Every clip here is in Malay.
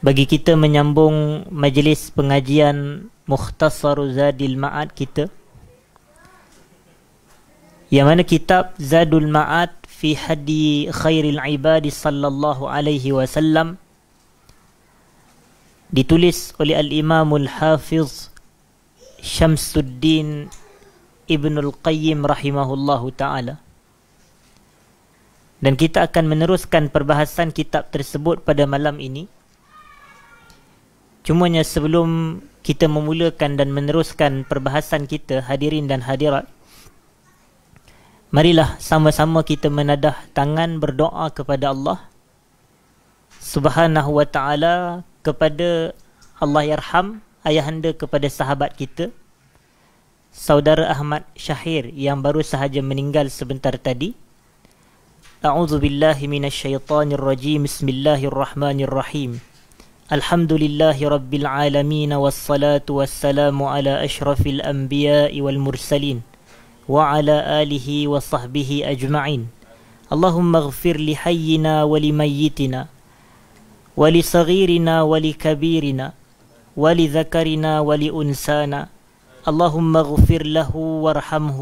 bagi kita menyambung majlis pengajian Mukhtasaru Zadil Ma'ad kita yang mana kitab Zadul Ma'ad fi hadi khairil ibadi sallallahu alaihi wasallam ditulis oleh al-imam hafiz Syamsuddin Ibnu Al-Qayyim rahimahullahu taala dan kita akan meneruskan perbahasan kitab tersebut pada malam ini Cumanya sebelum kita memulakan dan meneruskan perbahasan kita hadirin dan hadirat Marilah sama-sama kita menadah tangan berdoa kepada Allah Subhanahu wa ta'ala kepada Allah Yarham Ayahanda kepada sahabat kita Saudara Ahmad Syahir yang baru sahaja meninggal sebentar tadi A'udzubillahiminasyaitanirrojim Bismillahirrahmanirrahim الحمد لله رب العالمين والصلاة والسلام على أشرف الأنبياء والمرسلين وعلى آله وصحبه أجمعين اللهم اغفر لحينا ولميتنا ولصغيرنا ولكبيرنا ولذكرنا ولأنسانا اللهم اغفر له وارحمه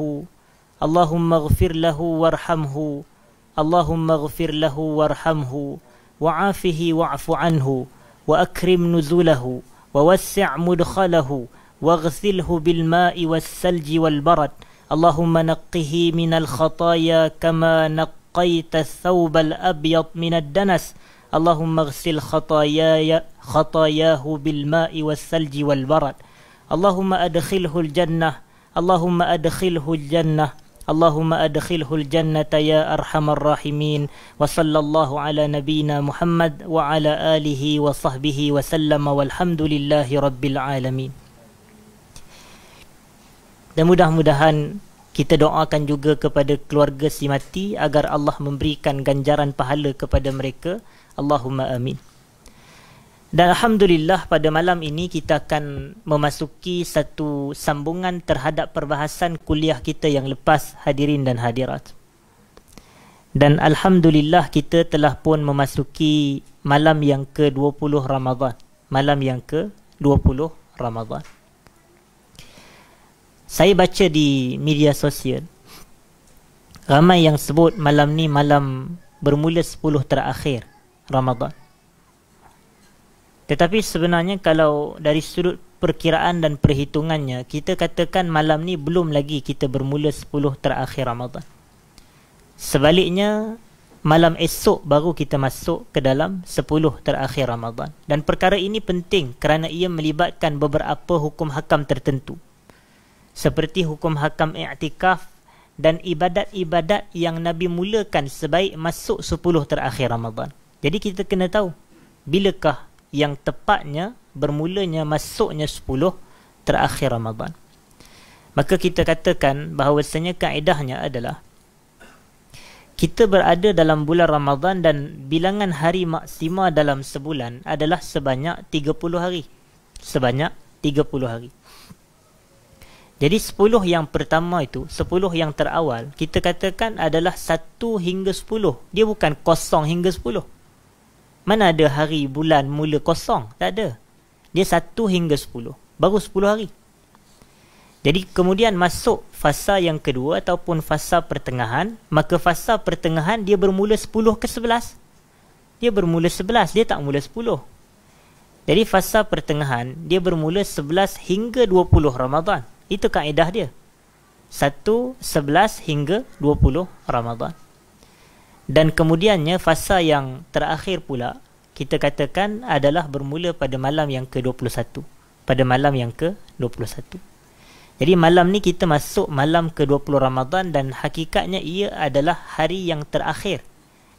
اللهم اغفر له وارحمه اللهم اغفر له وارحمه وعافه واعف عنه واكرم نزله ووسع مدخله واغسله بالماء والثلج والبرد اللهم نقه من الخطايا كما نقيت الثوب الابيض من الدنس اللهم اغسل خطاياي خطاياه بالماء والثلج والبرد اللهم ادخله الجنه اللهم ادخله الجنه اللهم أدخله الجنة يا أرحم الراحمين وصلى الله على نبينا محمد وعلى آله وصحبه وسلم والحمد لله رب alamin. dan mudah-mudahan kita doakan juga kepada keluarga si mati agar Allah memberikan ganjaran pahala kepada mereka. Allahumma amin. Dan Alhamdulillah pada malam ini kita akan memasuki satu sambungan terhadap perbahasan kuliah kita yang lepas hadirin dan hadirat. Dan Alhamdulillah kita telah pun memasuki malam yang ke-20 Ramadhan. Malam yang ke-20 Ramadhan. Saya baca di media sosial. Ramai yang sebut malam ni malam bermula 10 terakhir Ramadhan. Tetapi sebenarnya kalau dari sudut perkiraan dan perhitungannya kita katakan malam ni belum lagi kita bermula 10 terakhir Ramadan. Sebaliknya malam esok baru kita masuk ke dalam 10 terakhir Ramadan. Dan perkara ini penting kerana ia melibatkan beberapa hukum hakam tertentu. Seperti hukum hakam i'tikaf dan ibadat-ibadat yang Nabi mulakan sebaik masuk 10 terakhir Ramadan. Jadi kita kena tahu bilakah yang tepatnya bermulanya masuknya 10 terakhir Ramadan. Maka kita katakan bahawasanya kaedahnya adalah kita berada dalam bulan Ramadan dan bilangan hari maksima dalam sebulan adalah sebanyak 30 hari. Sebanyak 30 hari. Jadi 10 yang pertama itu, 10 yang terawal, kita katakan adalah 1 hingga 10. Dia bukan kosong hingga 10. Mana ada hari bulan mula kosong? Tak ada. Dia satu hingga sepuluh. Baru sepuluh hari. Jadi kemudian masuk fasa yang kedua ataupun fasa pertengahan. Maka fasa pertengahan dia bermula sepuluh ke sebelas. Dia bermula sebelas. Dia tak mula sepuluh. Jadi fasa pertengahan dia bermula sebelas hingga dua puluh Ramadhan. Itu kaedah dia. Satu sebelas hingga dua puluh Ramadhan dan kemudiannya fasa yang terakhir pula kita katakan adalah bermula pada malam yang ke-21 pada malam yang ke-21 jadi malam ni kita masuk malam ke-20 Ramadan dan hakikatnya ia adalah hari yang terakhir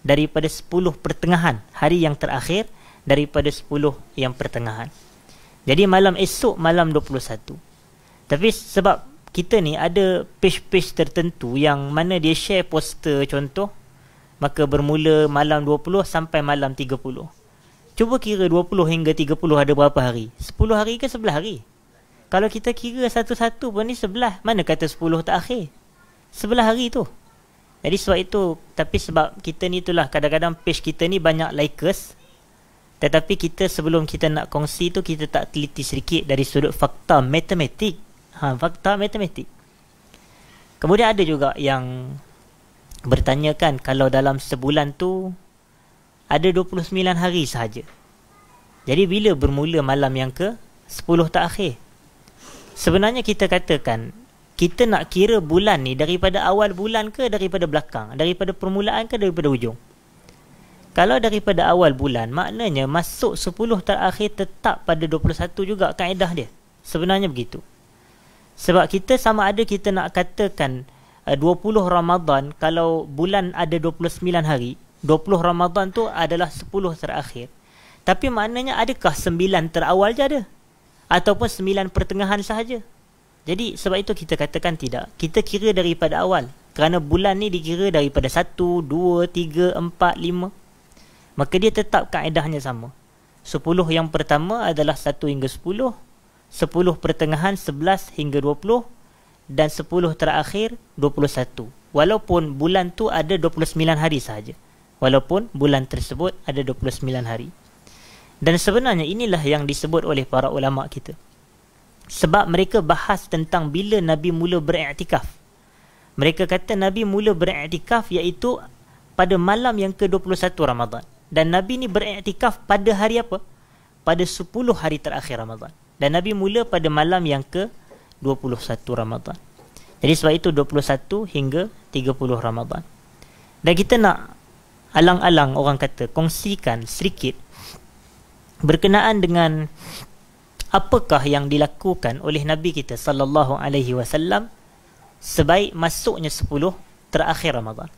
daripada 10 pertengahan hari yang terakhir daripada 10 yang pertengahan jadi malam esok malam 21 tapi sebab kita ni ada page-page tertentu yang mana dia share poster contoh maka bermula malam 20 sampai malam 30 cuba kira 20 hingga 30 ada berapa hari 10 hari ke 11 hari kalau kita kira satu-satu pun ni sebelah mana kata 10 tak akhir sebelah hari tu jadi sebab itu tapi sebab kita ni itulah kadang-kadang page kita ni banyak likers tetapi kita sebelum kita nak kongsi tu kita tak teliti sedikit dari sudut fakta matematik ha fakta matematik Kemudian ada juga yang Bertanyakan kalau dalam sebulan tu ada 29 hari sahaja. Jadi bila bermula malam yang ke 10 tak terakhir? Sebenarnya kita katakan kita nak kira bulan ni daripada awal bulan ke daripada belakang, daripada permulaan ke daripada ujung? Kalau daripada awal bulan, maknanya masuk 10 terakhir tetap pada 21 juga kaedah dia. Sebenarnya begitu. Sebab kita sama ada kita nak katakan Eh, uh, 20 Ramadhan kalau bulan ada 29 hari 20 Ramadhan tu adalah 10 terakhir tapi maknanya adakah 9 terawal je ada ataupun 9 pertengahan sahaja jadi sebab itu kita katakan tidak kita kira daripada awal kerana bulan ni dikira daripada 1 2 3 4 5 maka dia tetap kaedahnya sama 10 yang pertama adalah 1 hingga 10 10 pertengahan 11 hingga dan 10 terakhir 21. Walaupun bulan tu ada 29 hari sahaja. Walaupun bulan tersebut ada 29 hari. Dan sebenarnya inilah yang disebut oleh para ulama kita. Sebab mereka bahas tentang bila Nabi mula beriktikaf. Mereka kata Nabi mula beriktikaf iaitu pada malam yang ke-21 Ramadan. Dan Nabi ni beriktikaf pada hari apa? Pada 10 hari terakhir Ramadan. Dan Nabi mula pada malam yang ke 21 Ramadan. Jadi sebab itu 21 hingga 30 Ramadan. Dan kita nak alang-alang orang kata kongsikan sedikit berkenaan dengan apakah yang dilakukan oleh Nabi kita sallallahu alaihi wasallam sebaik masuknya 10 terakhir Ramadan.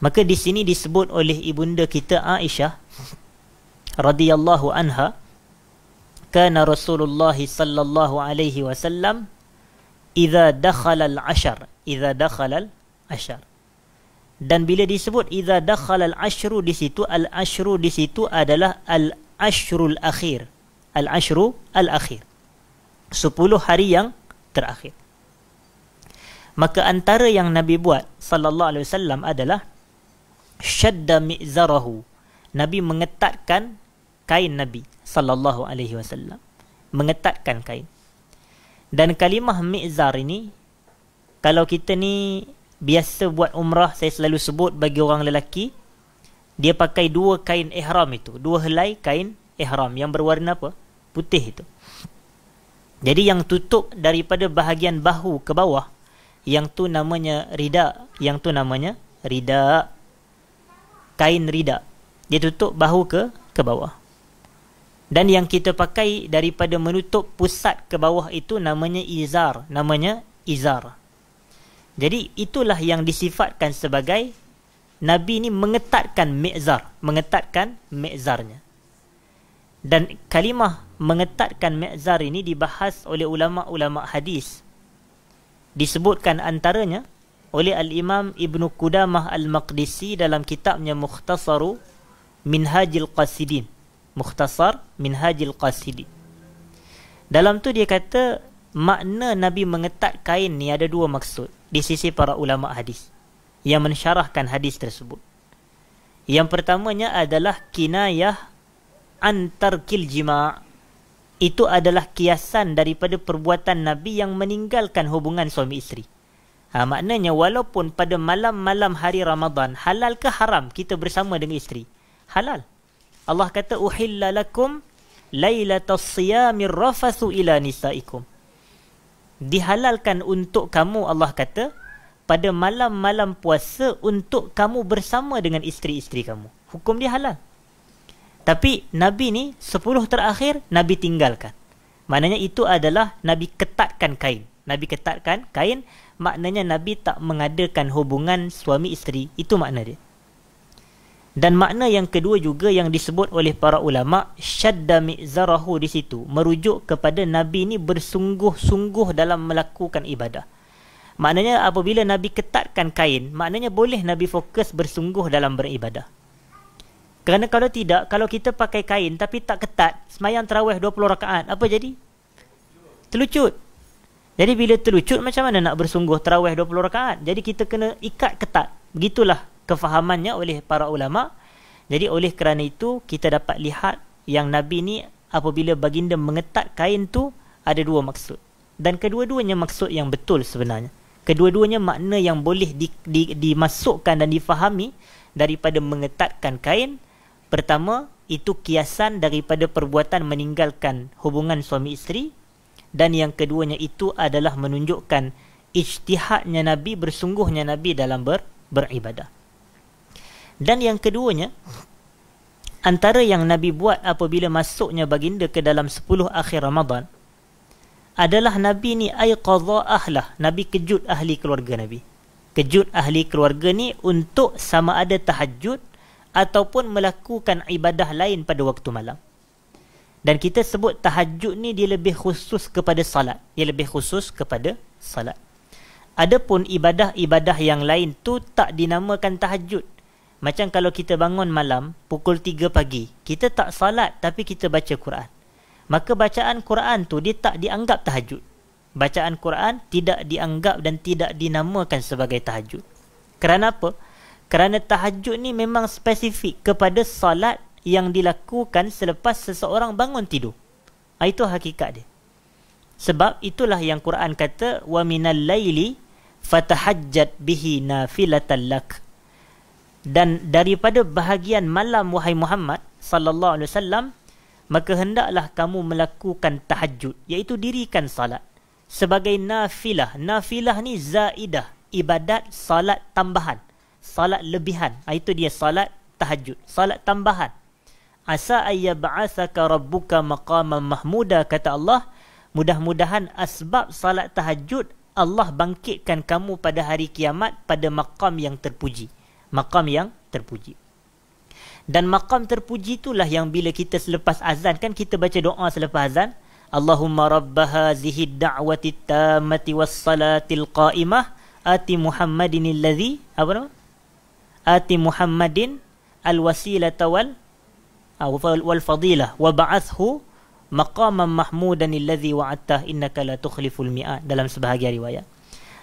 Maka di sini disebut oleh ibunda kita Aisyah radhiyallahu anha kana Rasulullah sallallahu alaihi wasallam idza dakhala al-ashr idza dakhala al-ashr dan bila disebut idza dakhala al-ashru di situ al-ashru di situ adalah al-ashrul akhir al-ashru al-akhir 10 hari yang terakhir maka antara yang nabi buat sallallahu alaihi wasallam adalah syadda mizarahu nabi mengetatkan kain Nabi sallallahu alaihi wasallam mengetatkan kain dan kalimah mizar ini kalau kita ni biasa buat umrah saya selalu sebut bagi orang lelaki dia pakai dua kain ihram itu dua helai kain ihram yang berwarna apa putih itu jadi yang tutup daripada bahagian bahu ke bawah yang tu namanya rida yang tu namanya rida kain rida dia tutup bahu ke ke bawah dan yang kita pakai daripada menutup pusat ke bawah itu namanya izar namanya izar jadi itulah yang disifatkan sebagai nabi ini mengetatkan mi'zar mengetatkan mi'zarnya dan kalimah mengetatkan mi'zar ini dibahas oleh ulama-ulama hadis disebutkan antaranya oleh al-imam Ibn qudamah al-maqdisi dalam kitabnya mukhtasaru minhajil qasidin Mukhtasar min Hajil Qasidi. Dalam tu dia kata makna Nabi mengetat kain ni ada dua maksud di sisi para ulama hadis yang mensyarahkan hadis tersebut. Yang pertamanya adalah kinayah antarkil jima' itu adalah kiasan daripada perbuatan Nabi yang meninggalkan hubungan suami isteri. Ha, maknanya walaupun pada malam-malam hari Ramadan halal ke haram kita bersama dengan isteri? Halal. Allah kata uhilla lakum Lailatul siyamir Rafasu ila nisaikum. Dihalalkan untuk kamu Allah kata pada malam-malam puasa untuk kamu bersama dengan isteri-isteri kamu. Hukum dia halal. Tapi Nabi ni sepuluh terakhir Nabi tinggalkan. Maknanya itu adalah Nabi ketatkan kain. Nabi ketatkan kain maknanya Nabi tak mengadakan hubungan suami isteri. Itu makna dia dan makna yang kedua juga yang disebut oleh para ulama syadda mizarahu di situ merujuk kepada nabi ini bersungguh-sungguh dalam melakukan ibadah maknanya apabila nabi ketatkan kain maknanya boleh nabi fokus bersungguh dalam beribadah kerana kalau tidak kalau kita pakai kain tapi tak ketat semayang tarawih 20 rakaat apa jadi terlucut jadi bila terlucut macam mana nak bersungguh tarawih 20 rakaat jadi kita kena ikat ketat begitulah kefahamannya oleh para ulama. Jadi oleh kerana itu kita dapat lihat yang Nabi ni apabila baginda mengetat kain tu ada dua maksud. Dan kedua-duanya maksud yang betul sebenarnya. Kedua-duanya makna yang boleh di, di, dimasukkan dan difahami daripada mengetatkan kain. Pertama, itu kiasan daripada perbuatan meninggalkan hubungan suami isteri. Dan yang keduanya itu adalah menunjukkan ijtihadnya Nabi, bersungguhnya Nabi dalam ber, beribadah. Dan yang keduanya antara yang Nabi buat apabila masuknya baginda ke dalam 10 akhir Ramadan adalah Nabi ni ay qadha ahlah, Nabi kejut ahli keluarga Nabi. Kejut ahli keluarga ni untuk sama ada tahajud ataupun melakukan ibadah lain pada waktu malam. Dan kita sebut tahajud ni dia lebih khusus kepada salat. Dia lebih khusus kepada salat. Adapun ibadah-ibadah yang lain tu tak dinamakan tahajud. Macam kalau kita bangun malam pukul 3 pagi, kita tak salat tapi kita baca Quran. Maka bacaan Quran tu dia tak dianggap tahajud. Bacaan Quran tidak dianggap dan tidak dinamakan sebagai tahajud. Kerana apa? Kerana tahajud ni memang spesifik kepada salat yang dilakukan selepas seseorang bangun tidur. Ah, itu hakikat dia. Sebab itulah yang Quran kata wa minal laili fatahajjat bihi nafilatan lak dan daripada bahagian malam wahai Muhammad sallallahu alaihi wasallam maka hendaklah kamu melakukan tahajud iaitu dirikan salat sebagai nafilah nafilah ni zaidah ibadat salat tambahan salat lebihan ah, itu dia salat tahajud salat tambahan asa ayyab'athaka rabbuka maqaman mahmuda kata Allah mudah-mudahan asbab salat tahajud Allah bangkitkan kamu pada hari kiamat pada maqam yang terpuji maqam yang terpuji. Dan maqam terpuji itulah yang bila kita selepas azan kan kita baca doa selepas azan, Allahumma rabbaha zihid da'wati tamati was salatil qa'imah ati Muhammadin alladhi apa nama? Ati Muhammadin al wasilata ah, wal wal fadilah wa ba'athhu maqaman mahmudan alladhi wa'atta innaka la tukhliful mi'ad dalam sebahagian riwayat.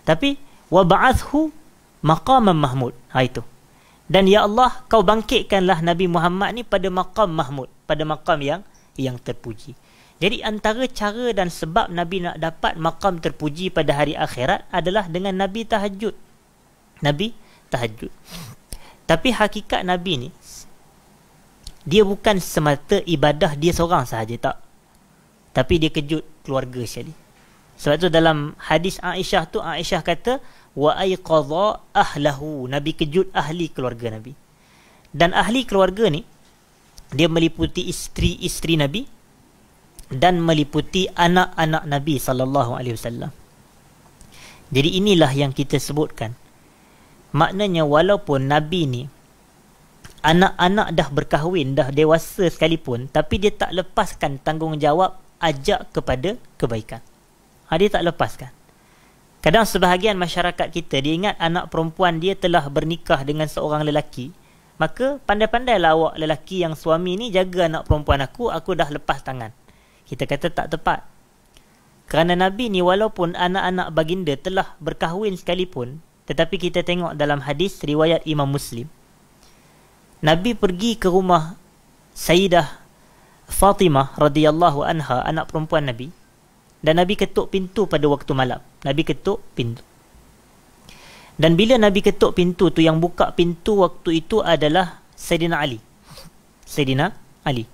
Tapi wa ba'athhu maqaman mahmud. Ha itu dan ya Allah kau bangkitkanlah Nabi Muhammad ni pada maqam Mahmud pada maqam yang yang terpuji jadi antara cara dan sebab Nabi nak dapat maqam terpuji pada hari akhirat adalah dengan Nabi tahajud Nabi tahajud tapi hakikat Nabi ni dia bukan semata ibadah dia seorang sahaja tak tapi dia kejut keluarga sekali sebab tu dalam hadis Aisyah tu Aisyah kata wa ayqadha ahlahu nabi kejut ahli keluarga nabi dan ahli keluarga ni dia meliputi isteri-isteri nabi dan meliputi anak-anak nabi sallallahu alaihi wasallam jadi inilah yang kita sebutkan maknanya walaupun nabi ni anak-anak dah berkahwin dah dewasa sekalipun tapi dia tak lepaskan tanggungjawab ajak kepada kebaikan ha, dia tak lepaskan Kadang sebahagian masyarakat kita dia ingat anak perempuan dia telah bernikah dengan seorang lelaki. Maka pandai pandai lah awak lelaki yang suami ni jaga anak perempuan aku, aku dah lepas tangan. Kita kata tak tepat. Kerana Nabi ni walaupun anak-anak baginda telah berkahwin sekalipun, tetapi kita tengok dalam hadis riwayat Imam Muslim. Nabi pergi ke rumah Sayyidah Fatimah radhiyallahu anha, anak perempuan Nabi dan Nabi ketuk pintu pada waktu malam. Nabi ketuk pintu. Dan bila Nabi ketuk pintu tu yang buka pintu waktu itu adalah Sayyidina Ali. Sayyidina Ali.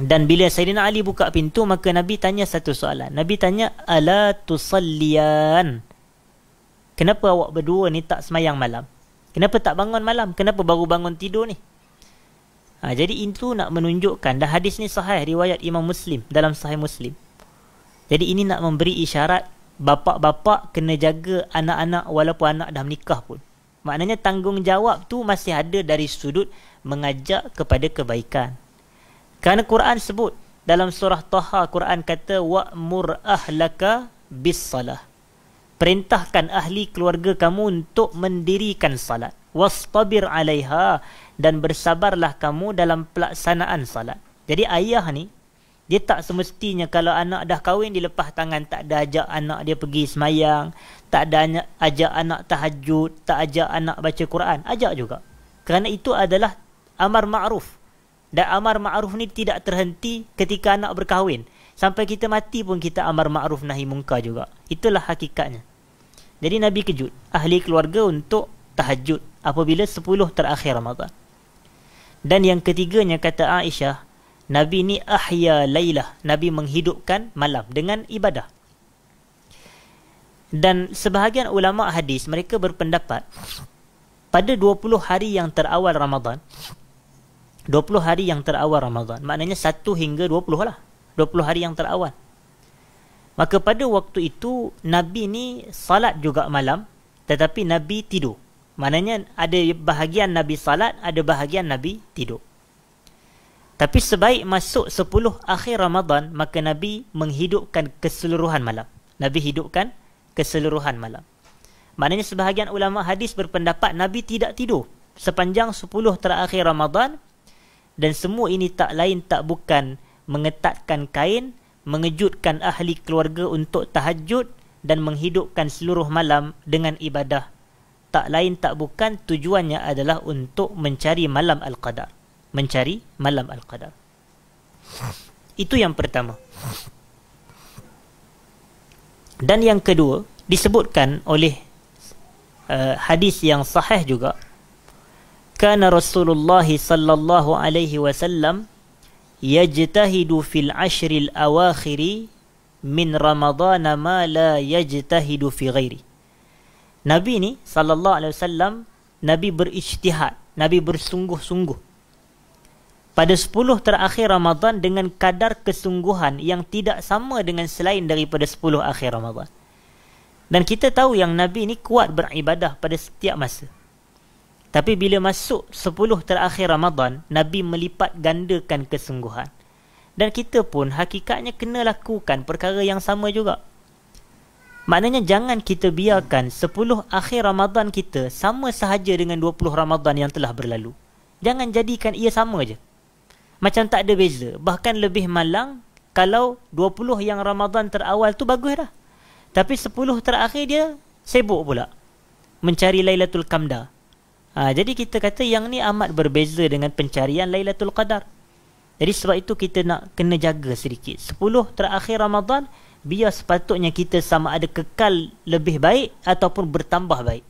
Dan bila Sayyidina Ali buka pintu maka Nabi tanya satu soalan. Nabi tanya ala tusallian. Kenapa awak berdua ni tak semayang malam? Kenapa tak bangun malam? Kenapa baru bangun tidur ni? Ha, jadi itu nak menunjukkan dah hadis ni sahih riwayat Imam Muslim dalam sahih Muslim. Jadi ini nak memberi isyarat bapa-bapa kena jaga anak-anak walaupun anak dah menikah pun. Maknanya tanggungjawab tu masih ada dari sudut mengajak kepada kebaikan. Kerana Quran sebut dalam surah Taha Quran kata wa'mur ahlaka bis-salah. Perintahkan ahli keluarga kamu untuk mendirikan salat. was tabir 'alaiha dan bersabarlah kamu dalam pelaksanaan salat. Jadi ayah ni dia tak semestinya kalau anak dah kahwin dilepas tangan tak ada ajak anak dia pergi semayang, tak ada ajak anak tahajud, tak ajak anak baca Quran, ajak juga. Kerana itu adalah amar ma'ruf. Dan amar ma'ruf ni tidak terhenti ketika anak berkahwin. Sampai kita mati pun kita amar ma'ruf nahi mungkar juga. Itulah hakikatnya. Jadi Nabi kejut ahli keluarga untuk tahajud apabila sepuluh terakhir Ramadan. Dan yang ketiganya kata Aisyah, Nabi ni ahya laylah. Nabi menghidupkan malam dengan ibadah. Dan sebahagian ulama hadis mereka berpendapat pada 20 hari yang terawal Ramadan 20 hari yang terawal Ramadan maknanya 1 hingga 20 lah 20 hari yang terawal maka pada waktu itu nabi ni salat juga malam tetapi nabi tidur Maknanya ada bahagian Nabi salat, ada bahagian Nabi tidur. Tapi sebaik masuk 10 akhir Ramadan, maka Nabi menghidupkan keseluruhan malam. Nabi hidupkan keseluruhan malam. Maknanya sebahagian ulama hadis berpendapat Nabi tidak tidur sepanjang 10 terakhir Ramadan dan semua ini tak lain tak bukan mengetatkan kain, mengejutkan ahli keluarga untuk tahajud dan menghidupkan seluruh malam dengan ibadah tak lain tak bukan tujuannya adalah untuk mencari malam al-qadar mencari malam al-qadar itu yang pertama dan yang kedua disebutkan oleh uh, hadis yang sahih juga kana rasulullah sallallahu alaihi wasallam yajtahidu fil ashril awakhiri min ramadhana ma la yajtahidu fi ghairi Nabi ni sallallahu alaihi wasallam Nabi berijtihad, Nabi bersungguh-sungguh pada 10 terakhir Ramadan dengan kadar kesungguhan yang tidak sama dengan selain daripada 10 akhir Ramadan. Dan kita tahu yang Nabi ni kuat beribadah pada setiap masa. Tapi bila masuk 10 terakhir Ramadan, Nabi melipat gandakan kesungguhan. Dan kita pun hakikatnya kena lakukan perkara yang sama juga. Maknanya jangan kita biarkan 10 akhir Ramadan kita sama sahaja dengan 20 Ramadan yang telah berlalu. Jangan jadikan ia sama saja, Macam tak ada beza. Bahkan lebih malang kalau 20 yang Ramadan terawal tu bagus dah. Tapi 10 terakhir dia sibuk pula. Mencari Lailatul Qamda. Ha, jadi kita kata yang ni amat berbeza dengan pencarian Lailatul Qadar. Jadi sebab itu kita nak kena jaga sedikit. 10 terakhir Ramadan, biar sepatutnya kita sama ada kekal lebih baik ataupun bertambah baik.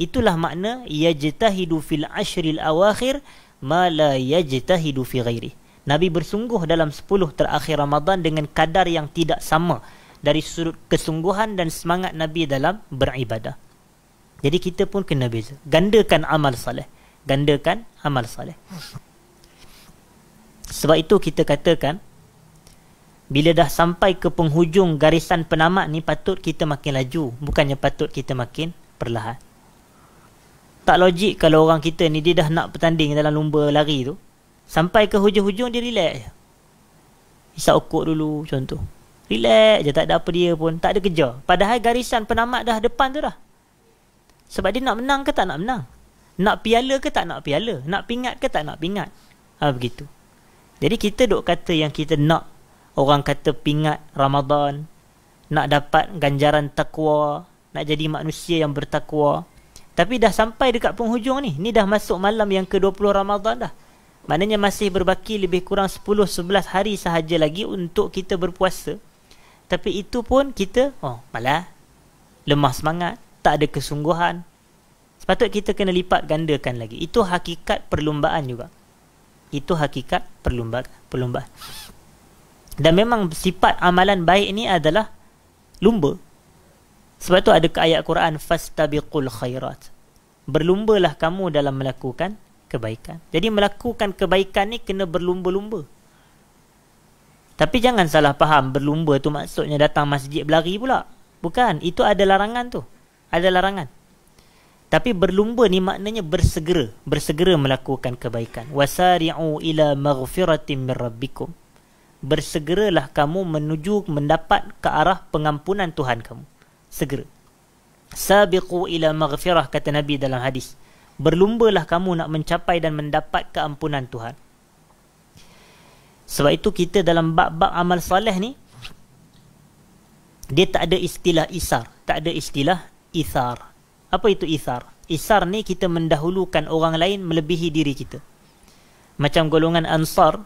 Itulah makna yajtahidu fil ashril awakhir ma la yajtahidu fi ghairi. Nabi bersungguh dalam 10 terakhir Ramadan dengan kadar yang tidak sama dari sudut kesungguhan dan semangat Nabi dalam beribadah. Jadi kita pun kena beza. Gandakan amal soleh. Gandakan amal soleh. Sebab itu kita katakan bila dah sampai ke penghujung garisan penamat ni patut kita makin laju bukannya patut kita makin perlahan tak logik kalau orang kita ni dia dah nak pertanding dalam lumba lari tu sampai ke hujung-hujung dia relax je isap okok dulu contoh relax je tak ada apa dia pun tak ada kerja. padahal garisan penamat dah depan tu dah sebab dia nak menang ke tak nak menang nak piala ke tak nak piala nak pingat ke tak nak pingat ha begitu jadi kita dok kata yang kita nak orang kata pingat Ramadan nak dapat ganjaran takwa nak jadi manusia yang bertakwa tapi dah sampai dekat penghujung ni ni dah masuk malam yang ke-20 Ramadan dah maknanya masih berbaki lebih kurang 10 11 hari sahaja lagi untuk kita berpuasa tapi itu pun kita oh malah lemah semangat tak ada kesungguhan sepatut kita kena lipat gandakan lagi itu hakikat perlumbaan juga itu hakikat perlumbaan perlumbaan dan memang sifat amalan baik ini adalah lumba. Sebab tu ada ayat Quran fastabiqul khairat. Berlumbalah kamu dalam melakukan kebaikan. Jadi melakukan kebaikan ni kena berlumba-lumba. Tapi jangan salah faham berlumba tu maksudnya datang masjid berlari pula. Bukan, itu ada larangan tu. Ada larangan. Tapi berlumba ni maknanya bersegera, bersegera melakukan kebaikan. Wasari'u ila maghfiratin min rabbikum bersegeralah kamu menuju mendapat ke arah pengampunan Tuhan kamu. Segera. Sabiqu ila maghfirah kata Nabi dalam hadis. Berlumbalah kamu nak mencapai dan mendapat keampunan Tuhan. Sebab itu kita dalam bab-bab amal soleh ni dia tak ada istilah isar, tak ada istilah isar. Apa itu isar? Isar ni kita mendahulukan orang lain melebihi diri kita. Macam golongan Ansar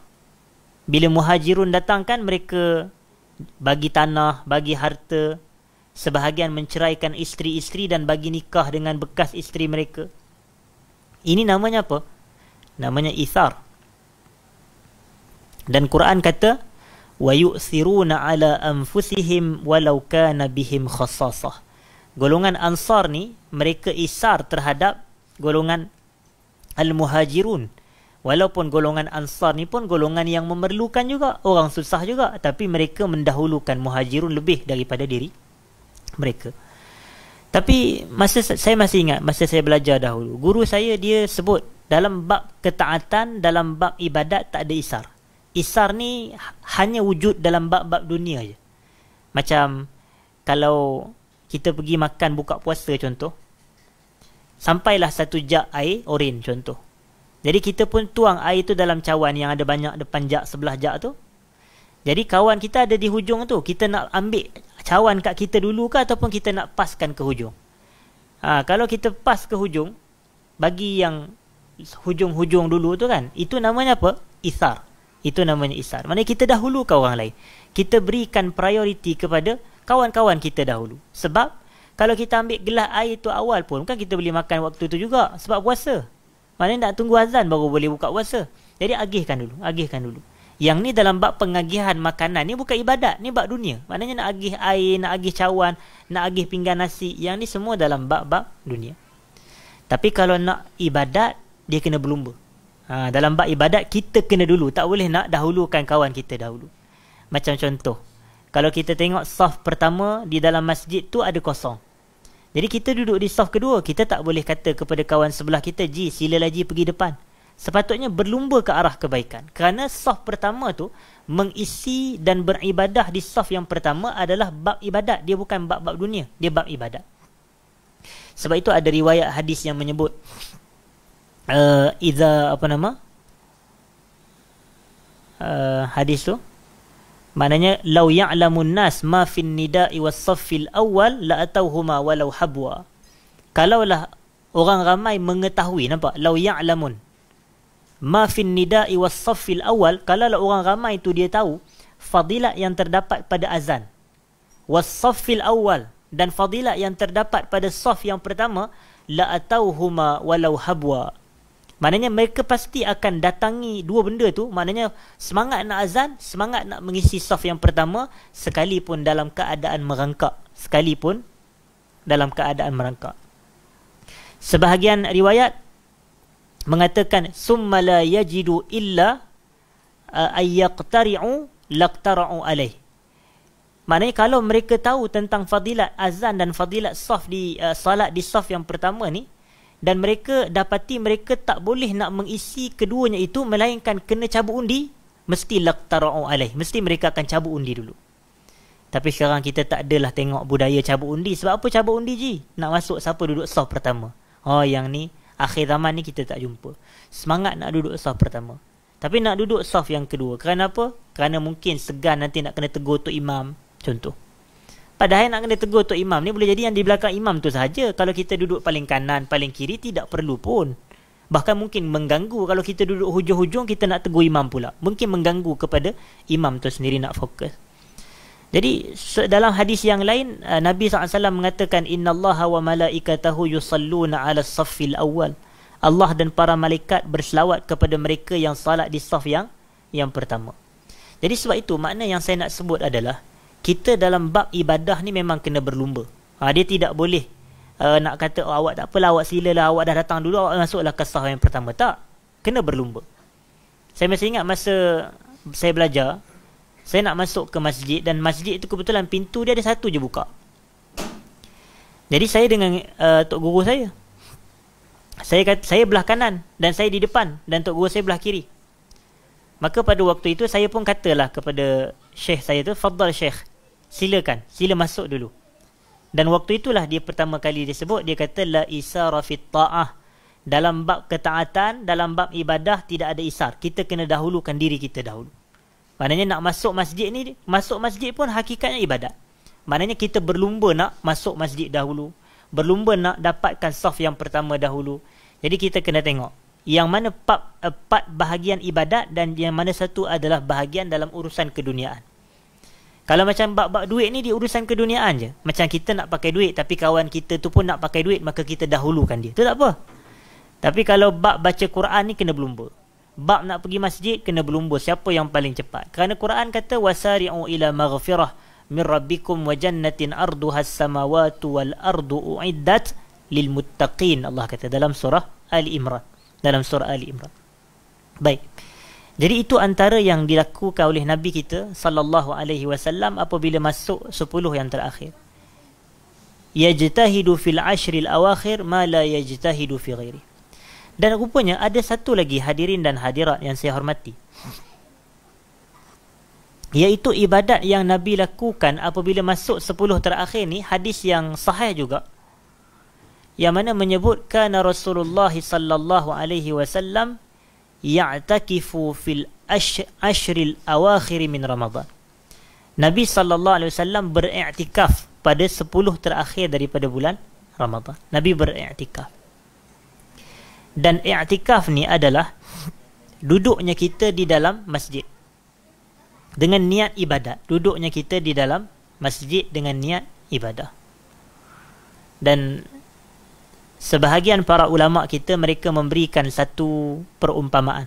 bila muhajirun datangkan mereka bagi tanah, bagi harta, sebahagian menceraikan isteri-isteri dan bagi nikah dengan bekas isteri mereka. Ini namanya apa? Namanya isar. Dan Quran kata, وَيُؤْثِرُونَ عَلَىٰ أَنفُسِهِمْ وَلَوْ كَانَ بِهِمْ خَصَصَةً Golongan Ansar ni, mereka isar terhadap golongan Al-Muhajirun. Walaupun golongan Ansar ni pun golongan yang memerlukan juga orang susah juga tapi mereka mendahulukan Muhajirun lebih daripada diri mereka. Tapi masa saya masih ingat masa saya belajar dahulu, guru saya dia sebut dalam bab ketaatan, dalam bab ibadat tak ada isar. Isar ni hanya wujud dalam bab-bab dunia je. Macam kalau kita pergi makan buka puasa contoh. Sampailah satu jak air oren contoh. Jadi kita pun tuang air tu dalam cawan yang ada banyak depan jak sebelah jak tu. Jadi kawan kita ada di hujung tu. Kita nak ambil cawan kat kita dulu ke ataupun kita nak paskan ke hujung. Ha, kalau kita pas ke hujung, bagi yang hujung-hujung dulu tu kan, itu namanya apa? Isar. Itu namanya isar. Maknanya kita dahulukan orang lain. Kita berikan prioriti kepada kawan-kawan kita dahulu. Sebab kalau kita ambil gelas air tu awal pun, kan kita boleh makan waktu tu juga. Sebab puasa mana nak tunggu azan baru boleh buka puasa. Jadi agihkan dulu, agihkan dulu. Yang ni dalam bab pengagihan makanan ni bukan ibadat, ni bab dunia. Maknanya nak agih air, nak agih cawan, nak agih pinggan nasi, yang ni semua dalam bab-bab dunia. Tapi kalau nak ibadat, dia kena berlumba. Ha, dalam bab ibadat kita kena dulu, tak boleh nak dahulukan kawan kita dahulu. Macam contoh, kalau kita tengok saf pertama di dalam masjid tu ada kosong. Jadi kita duduk di soft kedua, kita tak boleh kata kepada kawan sebelah kita, Ji, sila lagi pergi depan. Sepatutnya berlumba ke arah kebaikan. Kerana soft pertama tu, mengisi dan beribadah di soft yang pertama adalah bab ibadat. Dia bukan bab-bab dunia, dia bab ibadat. Sebab itu ada riwayat hadis yang menyebut, uh, Iza, apa nama? Uh, hadis tu, Maknanya law ya'lamun nas ma fin nida'i was saffil awwal la atawhuma walau habwa. Kalaulah orang ramai mengetahui nampak law ya'lamun ma fin nida'i was saffil awwal kalaulah orang ramai itu dia tahu fadilat yang terdapat pada azan was saffil awwal dan fadilat yang terdapat pada saf yang pertama la atawhuma walau habwa. Maknanya mereka pasti akan datangi dua benda tu. Maknanya semangat nak azan, semangat nak mengisi soft yang pertama sekalipun dalam keadaan merangkak. Sekalipun dalam keadaan merangkak. Sebahagian riwayat mengatakan summa la yajidu illa uh, ayyaqtari'u laqtara'u alaih. Maknanya kalau mereka tahu tentang fadilat azan dan fadilat soft di uh, salat di soft yang pertama ni, dan mereka dapati mereka tak boleh nak mengisi keduanya itu melainkan kena cabut undi mesti laqtara'u alaih mesti mereka akan cabut undi dulu tapi sekarang kita tak adalah tengok budaya cabut undi sebab apa cabut undi ji nak masuk siapa duduk saf pertama oh yang ni akhir zaman ni kita tak jumpa semangat nak duduk saf pertama tapi nak duduk saf yang kedua kerana apa kerana mungkin segan nanti nak kena tegur tu imam contoh Padahal nak kena tegur Tok Imam ni boleh jadi yang di belakang Imam tu saja. Kalau kita duduk paling kanan, paling kiri tidak perlu pun. Bahkan mungkin mengganggu kalau kita duduk hujung-hujung kita nak tegur Imam pula. Mungkin mengganggu kepada Imam tu sendiri nak fokus. Jadi dalam hadis yang lain uh, Nabi SAW mengatakan Inna Allah wa malaikatahu yusalluna ala saffil awal Allah dan para malaikat berselawat kepada mereka yang salat di saf yang yang pertama. Jadi sebab itu makna yang saya nak sebut adalah kita dalam bab ibadah ni memang kena berlumba. Ha, dia tidak boleh uh, nak kata oh, awak tak apalah, awak silalah, awak dah datang dulu, awak masuklah ke sahur yang pertama. Tak. Kena berlumba. Saya masih ingat masa saya belajar, saya nak masuk ke masjid dan masjid itu kebetulan pintu dia ada satu je buka. Jadi saya dengan uh, tok guru saya. Saya kata, saya belah kanan dan saya di depan dan tok guru saya belah kiri. Maka pada waktu itu saya pun katalah kepada syekh saya tu, Fadhal Syekh silakan sila masuk dulu dan waktu itulah dia pertama kali dia sebut dia kata la isara fit taah dalam bab ketaatan dalam bab ibadah tidak ada isar kita kena dahulukan diri kita dahulu maknanya nak masuk masjid ni masuk masjid pun hakikatnya ibadat maknanya kita berlumba nak masuk masjid dahulu berlumba nak dapatkan saf yang pertama dahulu jadi kita kena tengok yang mana part, eh, part bahagian ibadat dan yang mana satu adalah bahagian dalam urusan keduniaan. Kalau macam bab-bab duit ni di urusan keduniaan je. Macam kita nak pakai duit tapi kawan kita tu pun nak pakai duit maka kita dahulukan dia. Tu tak apa. Tapi kalau bab baca Quran ni kena berlumba. Bab nak pergi masjid kena berlumba siapa yang paling cepat. Kerana Quran kata wasari'u ila maghfirah min rabbikum wa jannatin arduha as wal ardu u'iddat lil muttaqin. Allah kata dalam surah Ali Imran. Dalam surah Ali Imran. Baik. Jadi itu antara yang dilakukan oleh Nabi kita sallallahu alaihi wasallam apabila masuk 10 yang terakhir. Yajtahidu fil ashril awakhir ma la yajtahidu fi ghairi. Dan rupanya ada satu lagi hadirin dan hadirat yang saya hormati. Yaitu ibadat yang Nabi lakukan apabila masuk 10 terakhir ni hadis yang sahih juga. Yang mana menyebutkan Rasulullah sallallahu alaihi wasallam ya'takifu fil ashril awakhir min Ramadan. Nabi sallallahu alaihi wasallam beriktikaf pada 10 terakhir daripada bulan Ramadan. Nabi beriktikaf. Dan iktikaf ni adalah duduknya kita di dalam masjid dengan niat ibadat. Duduknya kita di dalam masjid dengan niat ibadah. Dan sebahagian para ulama kita mereka memberikan satu perumpamaan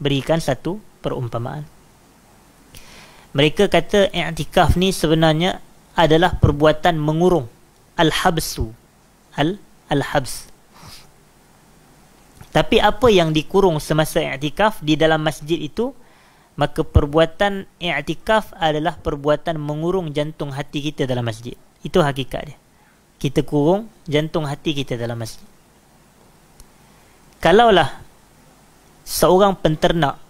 berikan satu perumpamaan mereka kata i'tikaf ni sebenarnya adalah perbuatan mengurung al-habsu al al-habs tapi apa yang dikurung semasa i'tikaf di dalam masjid itu maka perbuatan i'tikaf adalah perbuatan mengurung jantung hati kita dalam masjid itu hakikat dia kita kurung jantung hati kita dalam masjid. Kalaulah seorang penternak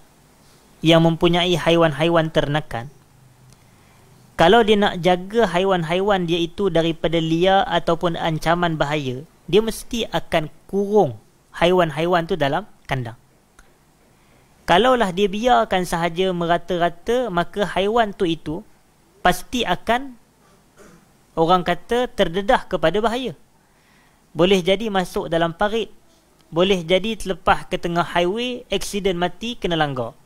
yang mempunyai haiwan-haiwan ternakan, kalau dia nak jaga haiwan-haiwan dia itu daripada liar ataupun ancaman bahaya, dia mesti akan kurung haiwan-haiwan tu dalam kandang. Kalaulah dia biarkan sahaja merata-rata, maka haiwan tu itu pasti akan orang kata terdedah kepada bahaya. Boleh jadi masuk dalam parit. Boleh jadi terlepas ke tengah highway, aksiden mati kena langgar.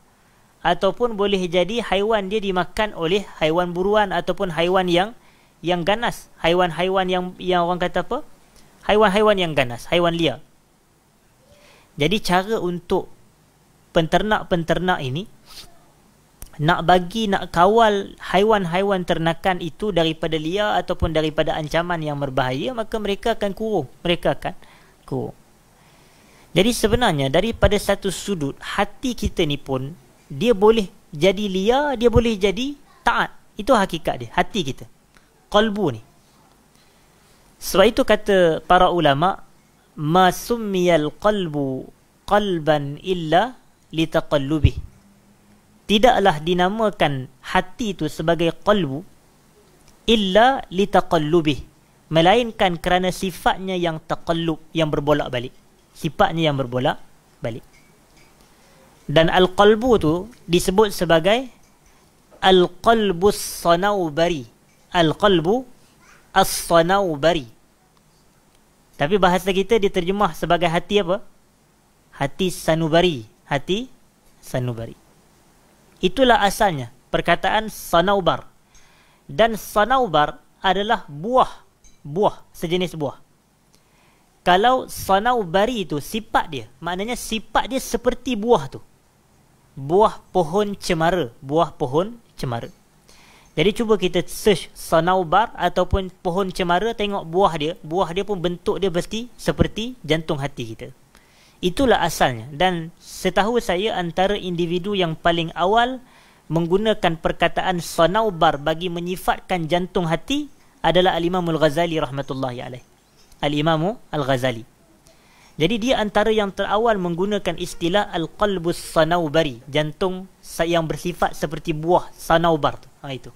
Ataupun boleh jadi haiwan dia dimakan oleh haiwan buruan ataupun haiwan yang yang ganas. Haiwan-haiwan yang yang orang kata apa? Haiwan-haiwan yang ganas, haiwan liar. Jadi cara untuk penternak-penternak ini, nak bagi nak kawal haiwan-haiwan ternakan itu daripada liar ataupun daripada ancaman yang berbahaya maka mereka akan kurung mereka akan kurung jadi sebenarnya daripada satu sudut hati kita ni pun dia boleh jadi liar dia boleh jadi taat itu hakikat dia hati kita qalbu ni sebab itu kata para ulama ma summiyal qalbu qalban illa litaqallubihi tidaklah dinamakan hati itu sebagai qalbu illa litaqallubih melainkan kerana sifatnya yang taqallub yang berbolak-balik sifatnya yang berbolak-balik dan al-qalbu tu disebut sebagai al qalbus sanawbari al-qalbu as-sanawbari tapi bahasa kita diterjemah sebagai hati apa hati sanubari hati sanubari Itulah asalnya perkataan sanaubar. Dan sanaubar adalah buah. Buah, sejenis buah. Kalau sanaubari itu sifat dia, maknanya sifat dia seperti buah tu. Buah pohon cemara, buah pohon cemara. Jadi cuba kita search sanaubar ataupun pohon cemara tengok buah dia, buah dia pun bentuk dia pasti seperti jantung hati kita. Itulah asalnya dan setahu saya antara individu yang paling awal menggunakan perkataan sanaubar bagi menyifatkan jantung hati adalah Al-Imam ghazali rahmatullahi alaih. Al-Imam Al-Ghazali. Jadi dia antara yang terawal menggunakan istilah al-qalbus sanaubari, jantung yang bersifat seperti buah sanaubar. Ha itu.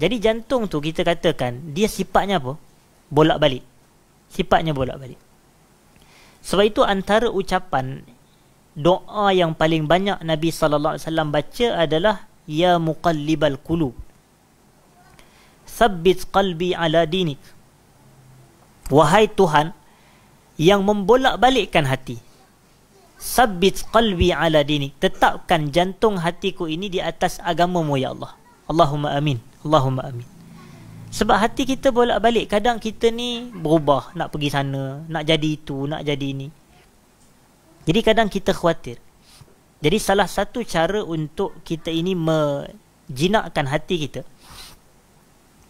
Jadi jantung tu kita katakan dia sifatnya apa? Bolak-balik. Sifatnya bolak-balik. Sebab itu antara ucapan doa yang paling banyak Nabi sallallahu alaihi wasallam baca adalah ya muqallibal qulub. Sabbit qalbi ala dinik. Wahai Tuhan yang membolak-balikkan hati. Sabbit qalbi ala dinik. Tetapkan jantung hatiku ini di atas agamamu ya Allah. Allahumma amin. Allahumma amin. Sebab hati kita bolak-balik Kadang kita ni berubah Nak pergi sana Nak jadi itu Nak jadi ini Jadi kadang kita khawatir Jadi salah satu cara untuk kita ini Menjinakkan hati kita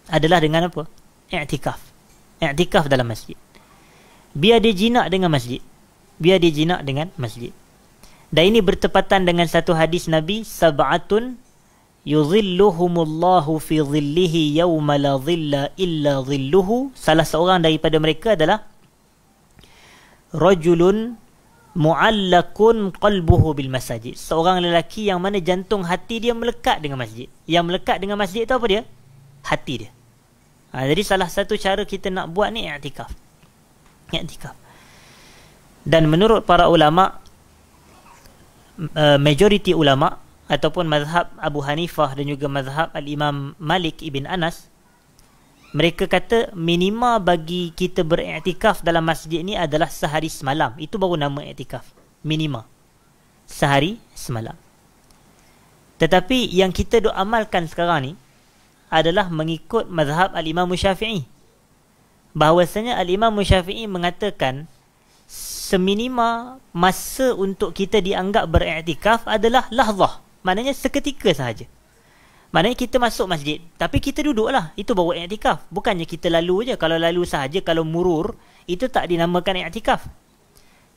Adalah dengan apa? I'tikaf I'tikaf dalam masjid Biar dia jinak dengan masjid Biar dia jinak dengan masjid Dan ini bertepatan dengan satu hadis Nabi Sab'atun yudhilluhumullahu fi dhillihi yawma la dhilla illa zilluhu. salah seorang daripada mereka adalah rajulun muallakun qalbuhu bil masjid. seorang lelaki yang mana jantung hati dia melekat dengan masjid yang melekat dengan masjid itu apa dia hati dia ha, jadi salah satu cara kita nak buat ni i'tikaf i'tikaf dan menurut para ulama uh, majoriti ulama ataupun mazhab Abu Hanifah dan juga mazhab Al-Imam Malik ibn Anas mereka kata minima bagi kita beriktikaf dalam masjid ni adalah sehari semalam itu baru nama iktikaf minima sehari semalam tetapi yang kita duk amalkan sekarang ni adalah mengikut mazhab Al-Imam Syafi'i bahawasanya Al-Imam Syafi'i mengatakan seminima masa untuk kita dianggap beriktikaf adalah lahzah Maknanya seketika sahaja. Maknanya kita masuk masjid. Tapi kita duduklah. Itu bawa i'tikaf. Bukannya kita lalu saja. Kalau lalu sahaja, kalau murur, itu tak dinamakan i'tikaf.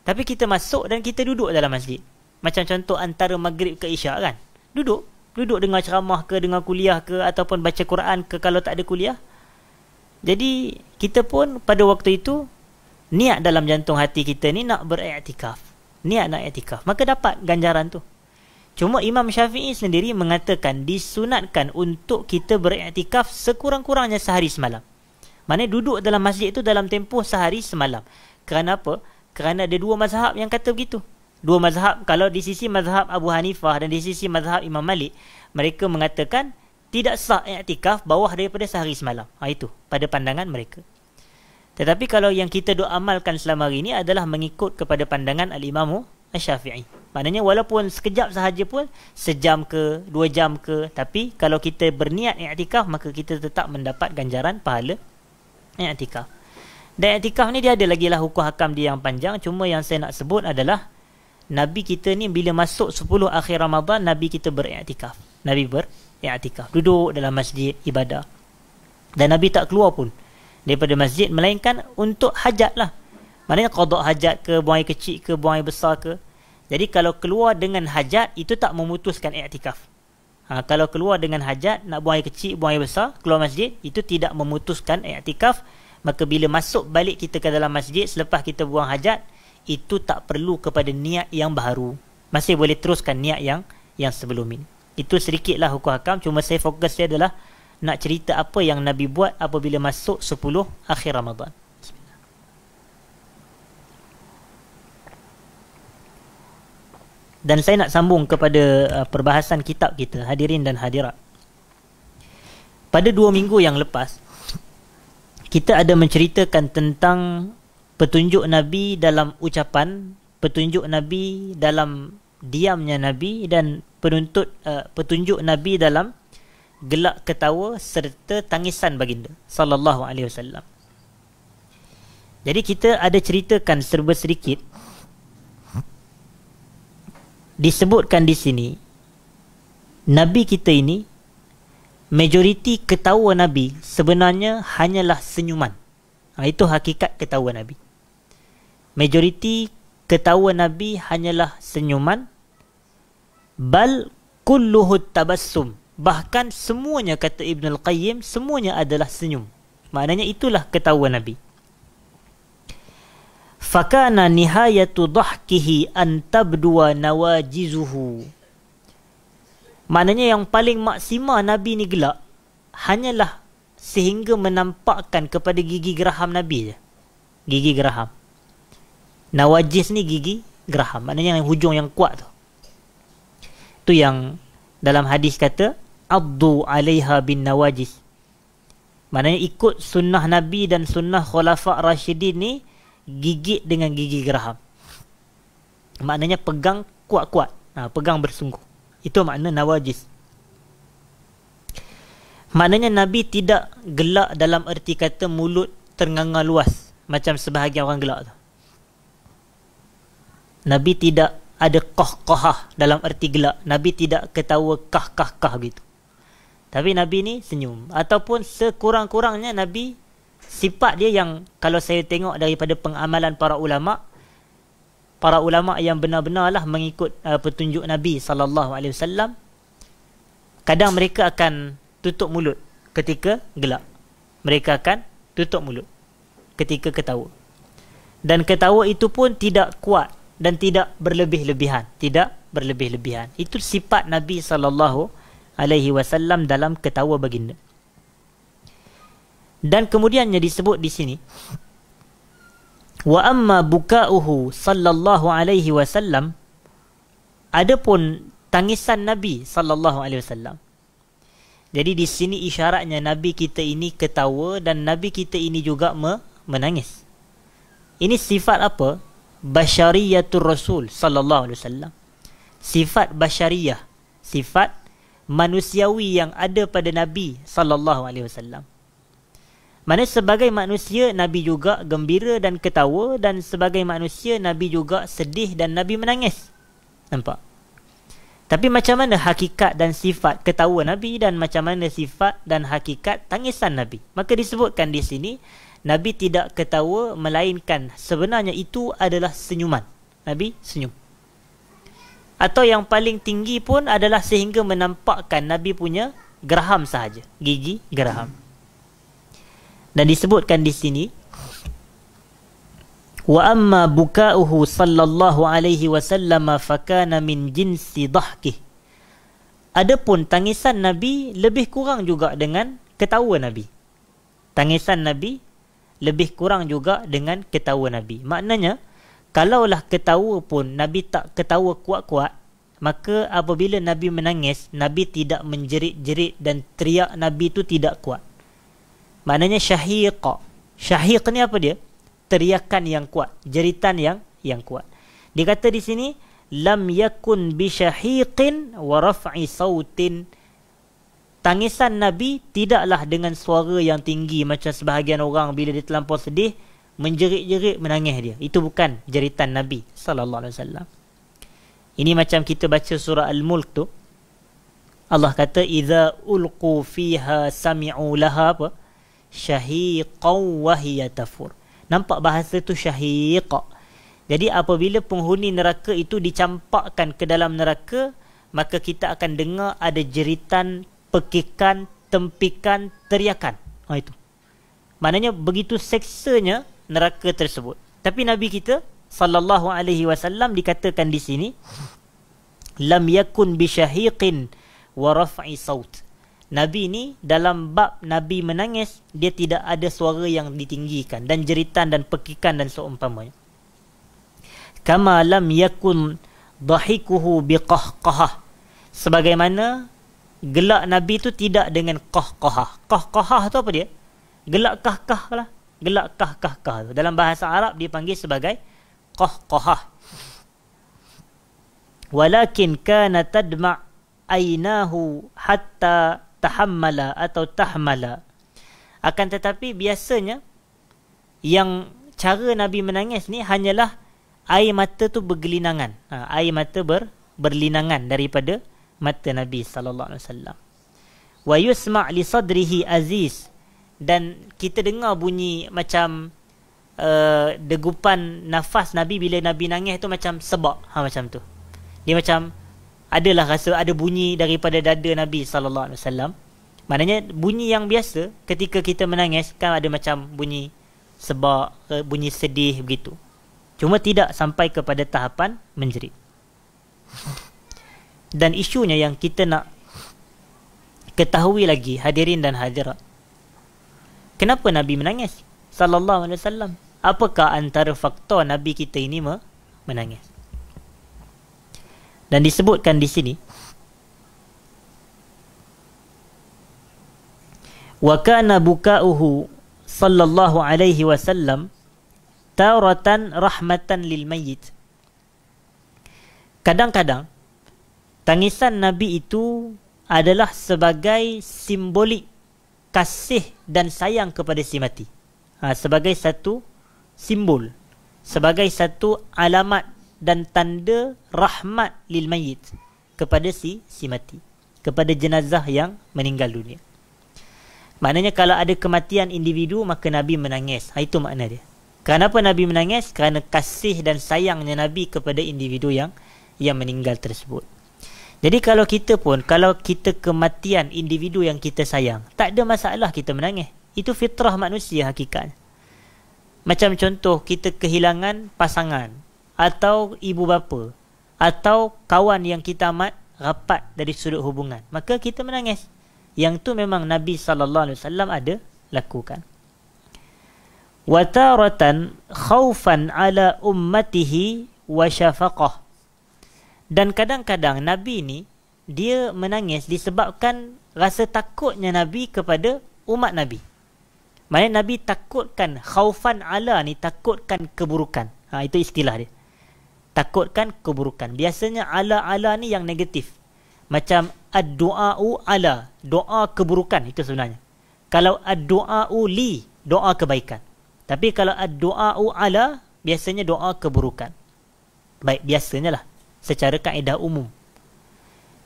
Tapi kita masuk dan kita duduk dalam masjid. Macam contoh antara maghrib ke isyak kan. Duduk. Duduk dengar ceramah ke, dengar kuliah ke, ataupun baca Quran ke kalau tak ada kuliah. Jadi, kita pun pada waktu itu, niat dalam jantung hati kita ni nak beri'tikaf. Niat nak i'tikaf. Maka dapat ganjaran tu. Cuma Imam Syafi'i sendiri mengatakan disunatkan untuk kita beriktikaf sekurang-kurangnya sehari semalam. Mana duduk dalam masjid itu dalam tempoh sehari semalam. Kerana apa? Kerana ada dua mazhab yang kata begitu. Dua mazhab, kalau di sisi mazhab Abu Hanifah dan di sisi mazhab Imam Malik, mereka mengatakan tidak sah iktikaf bawah daripada sehari semalam. Ha, itu pada pandangan mereka. Tetapi kalau yang kita doa amalkan selama hari ini adalah mengikut kepada pandangan Al-Imamu Syafi'i. Maknanya walaupun sekejap sahaja pun, sejam ke, dua jam ke, tapi kalau kita berniat i'tikaf, maka kita tetap mendapat ganjaran pahala i'tikaf. Dan i'tikaf ni dia ada lagi lah hukum hakam dia yang panjang. Cuma yang saya nak sebut adalah, Nabi kita ni bila masuk 10 akhir Ramadan, Nabi kita beri'tikaf. Nabi beri'tikaf. Duduk dalam masjid, ibadah. Dan Nabi tak keluar pun daripada masjid, melainkan untuk hajat lah. Maknanya kodok hajat ke, buang air kecil ke, buang air besar ke. Jadi kalau keluar dengan hajat, itu tak memutuskan iktikaf. Ha, kalau keluar dengan hajat, nak buang air kecil, buang air besar, keluar masjid, itu tidak memutuskan iktikaf. Maka bila masuk balik kita ke dalam masjid, selepas kita buang hajat, itu tak perlu kepada niat yang baru. Masih boleh teruskan niat yang yang sebelum ini. Itu sedikitlah hukum hakam. Cuma saya fokus saya adalah nak cerita apa yang Nabi buat apabila masuk 10 akhir Ramadan. dan saya nak sambung kepada uh, perbahasan kitab kita hadirin dan hadirat pada dua minggu yang lepas kita ada menceritakan tentang petunjuk nabi dalam ucapan petunjuk nabi dalam diamnya nabi dan penuntut uh, petunjuk nabi dalam gelak ketawa serta tangisan baginda sallallahu alaihi wasallam jadi kita ada ceritakan serba sedikit disebutkan di sini nabi kita ini majoriti ketawa nabi sebenarnya hanyalah senyuman ha, itu hakikat ketawa nabi majoriti ketawa nabi hanyalah senyuman bal kulluhu tabassum bahkan semuanya kata ibnu al-qayyim semuanya adalah senyum maknanya itulah ketawa nabi fakana nihayatu dhahkihi an tabdua nawajizuhu maknanya yang paling maksima nabi ni gelak hanyalah sehingga menampakkan kepada gigi geraham nabi je gigi geraham nawajiz ni gigi geraham maknanya yang hujung yang kuat tu tu yang dalam hadis kata abdu alaiha bin nawajiz maknanya ikut sunnah nabi dan sunnah khulafa rasyidin ni Gigi dengan gigi geraham. Maknanya pegang kuat-kuat. Ha, pegang bersungguh. Itu makna nawajis. Maknanya Nabi tidak gelak dalam erti kata mulut ternganga luas. Macam sebahagian orang gelak tu. Nabi tidak ada kah-kahah dalam erti gelak. Nabi tidak ketawa kah-kah-kah gitu. Tapi Nabi ni senyum. Ataupun sekurang-kurangnya Nabi sifat dia yang kalau saya tengok daripada pengamalan para ulama para ulama yang benar-benarlah mengikut uh, petunjuk Nabi sallallahu alaihi wasallam kadang mereka akan tutup mulut ketika gelak mereka akan tutup mulut ketika ketawa dan ketawa itu pun tidak kuat dan tidak berlebih-lebihan tidak berlebih-lebihan itu sifat Nabi sallallahu alaihi wasallam dalam ketawa baginda dan kemudiannya disebut di sini wa amma bukauhu sallallahu alaihi wasallam adapun tangisan nabi sallallahu alaihi wasallam jadi di sini isyaratnya nabi kita ini ketawa dan nabi kita ini juga menangis ini sifat apa basyariyatul rasul sallallahu alaihi wasallam sifat basyariyah sifat manusiawi yang ada pada nabi sallallahu alaihi wasallam mana sebagai manusia Nabi juga gembira dan ketawa dan sebagai manusia Nabi juga sedih dan Nabi menangis. Nampak? Tapi macam mana hakikat dan sifat ketawa Nabi dan macam mana sifat dan hakikat tangisan Nabi? Maka disebutkan di sini Nabi tidak ketawa melainkan sebenarnya itu adalah senyuman. Nabi senyum. Atau yang paling tinggi pun adalah sehingga menampakkan Nabi punya geraham sahaja. Gigi geraham dan disebutkan di sini wa amma bukauhu sallallahu alaihi wasallam fa kana min jinsi dahki adapun tangisan nabi lebih kurang juga dengan ketawa nabi tangisan nabi lebih kurang juga dengan ketawa nabi maknanya kalaulah ketawa pun nabi tak ketawa kuat-kuat maka apabila nabi menangis nabi tidak menjerit-jerit dan teriak nabi itu tidak kuat Maknanya syahiq. Syahiq ni apa dia? Teriakan yang kuat, jeritan yang yang kuat. Dikata di sini lam yakun bi syahiqin wa raf'i sautin. Tangisan Nabi tidaklah dengan suara yang tinggi macam sebahagian orang bila dia terlampau sedih menjerit-jerit menangis dia. Itu bukan jeritan Nabi sallallahu alaihi wasallam. Ini macam kita baca surah Al-Mulk tu. Allah kata "Iza ulqu fiha sami'u laha apa? syahiqan wa hiya tafur. Nampak bahasa tu syahiq. Jadi apabila penghuni neraka itu dicampakkan ke dalam neraka, maka kita akan dengar ada jeritan, pekikan, tempikan, teriakan. Ha itu. Maknanya begitu seksanya neraka tersebut. Tapi Nabi kita sallallahu alaihi wasallam dikatakan di sini lam yakun bi syahiqin wa raf'i sawt. Nabi ni dalam bab Nabi menangis dia tidak ada suara yang ditinggikan dan jeritan dan pekikan dan seumpamanya. Kama lam yakun dahikuhu biqahqahah. Sebagaimana gelak Nabi tu tidak dengan qahqahah. Qahqahah tu apa dia? Gelak kahkah lah. Gelak kahkahah tu. Dalam bahasa Arab dipanggil sebagai qahqahah. Walakin kana tadma' ainahu hatta tahammala atau tahmala. Akan tetapi biasanya yang cara Nabi menangis ni hanyalah air mata tu bergelinangan. Ha, air mata ber, berlinangan daripada mata Nabi sallallahu alaihi wasallam. Wa yusma' li sadrihi aziz dan kita dengar bunyi macam uh, degupan nafas Nabi bila Nabi nangis tu macam sebab. Ha macam tu. Dia macam adalah rasa ada bunyi daripada dada Nabi sallallahu alaihi wasallam. Maknanya bunyi yang biasa ketika kita menangis kan ada macam bunyi sebab bunyi sedih begitu. Cuma tidak sampai kepada tahapan menjerit. Dan isunya yang kita nak ketahui lagi hadirin dan hadirat. Kenapa Nabi menangis? Sallallahu alaihi wasallam. Apakah antara faktor Nabi kita ini menangis? dan disebutkan di sini wa kana bukauhu sallallahu alaihi wasallam taratan rahmatan lil mayyit kadang-kadang tangisan nabi itu adalah sebagai simbolik kasih dan sayang kepada si mati ha, sebagai satu simbol sebagai satu alamat dan tanda rahmat lil mayit kepada si si mati kepada jenazah yang meninggal dunia maknanya kalau ada kematian individu maka nabi menangis ha, itu makna dia kenapa nabi menangis kerana kasih dan sayangnya nabi kepada individu yang yang meninggal tersebut jadi kalau kita pun kalau kita kematian individu yang kita sayang tak ada masalah kita menangis itu fitrah manusia hakikatnya. macam contoh kita kehilangan pasangan atau ibu bapa atau kawan yang kita amat rapat dari sudut hubungan maka kita menangis yang tu memang Nabi sallallahu alaihi wasallam ada lakukan wa taratan khaufan ala ummatihi wa syafaqah dan kadang-kadang Nabi ni dia menangis disebabkan rasa takutnya Nabi kepada umat Nabi. Maksudnya Nabi takutkan khaufan ala ni takutkan keburukan. Ha, itu istilah dia takutkan keburukan. Biasanya ala-ala ni yang negatif. Macam ad-du'a'u ala, doa keburukan itu sebenarnya. Kalau ad-du'a'u li, doa kebaikan. Tapi kalau ad-du'a'u ala, biasanya doa keburukan. Baik, biasanya lah. Secara kaedah umum.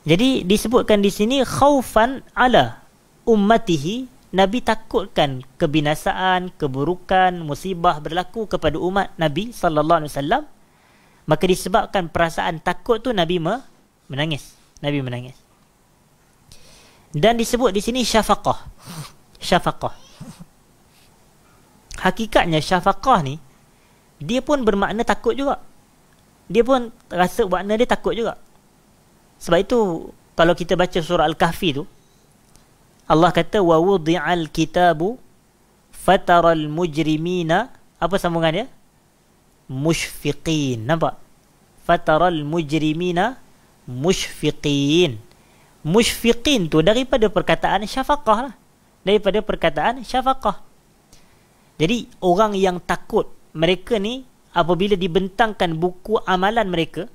Jadi disebutkan di sini, khaufan ala ummatihi, Nabi takutkan kebinasaan, keburukan, musibah berlaku kepada umat Nabi sallallahu alaihi wasallam Maka disebabkan perasaan takut tu Nabi menangis. Nabi menangis. Dan disebut di sini syafaqah. Syafaqah. Hakikatnya syafaqah ni dia pun bermakna takut juga. Dia pun rasa makna dia takut juga. Sebab itu kalau kita baca surah Al-Kahfi tu Allah kata wa wudi'al kitabu fatara al-mujrimina apa sambungan dia? mushfiqin nampak fataral mujrimina mushfiqin mushfiqin tu daripada perkataan syafaqah lah daripada perkataan syafaqah jadi orang yang takut mereka ni apabila dibentangkan buku amalan mereka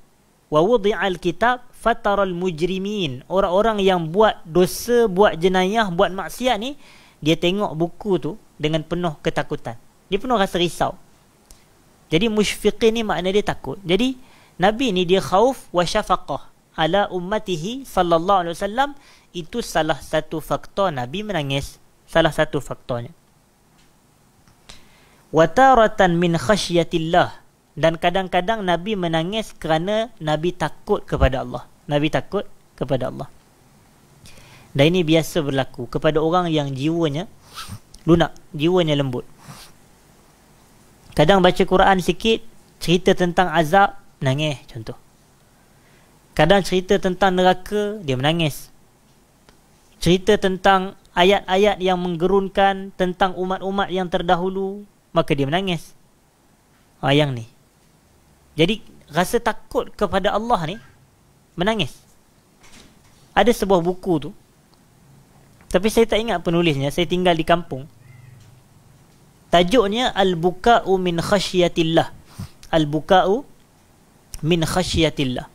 wa wudi'al kitab fataral mujrimin orang-orang yang buat dosa buat jenayah buat maksiat ni dia tengok buku tu dengan penuh ketakutan dia penuh rasa risau jadi musyfiqin ni makna dia takut. Jadi Nabi ni dia khauf wa syafaqah ala ummatihi sallallahu alaihi wasallam itu salah satu faktor Nabi menangis. Salah satu faktornya. Wataratan min khasyiatillah dan kadang-kadang Nabi menangis kerana Nabi takut kepada Allah. Nabi takut kepada Allah. Dan ini biasa berlaku kepada orang yang jiwanya lunak, jiwanya lembut. Kadang baca Quran sikit Cerita tentang azab Menangis contoh Kadang cerita tentang neraka Dia menangis Cerita tentang ayat-ayat yang menggerunkan Tentang umat-umat yang terdahulu Maka dia menangis ha, Yang ni Jadi rasa takut kepada Allah ni Menangis Ada sebuah buku tu Tapi saya tak ingat penulisnya Saya tinggal di kampung Tajuknya Al-Buka'u min khasyiatillah. Al-Buka'u min khasyiatillah.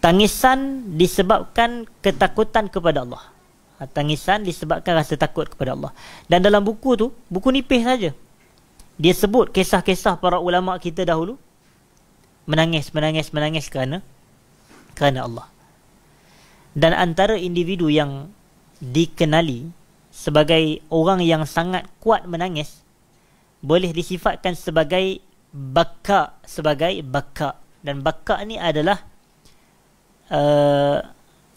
Tangisan disebabkan ketakutan kepada Allah. Ha, tangisan disebabkan rasa takut kepada Allah. Dan dalam buku tu, buku nipis saja. Dia sebut kisah-kisah para ulama kita dahulu. Menangis, menangis, menangis kerana kerana Allah. Dan antara individu yang dikenali sebagai orang yang sangat kuat menangis boleh disifatkan sebagai baka sebagai baka dan baka ni adalah uh,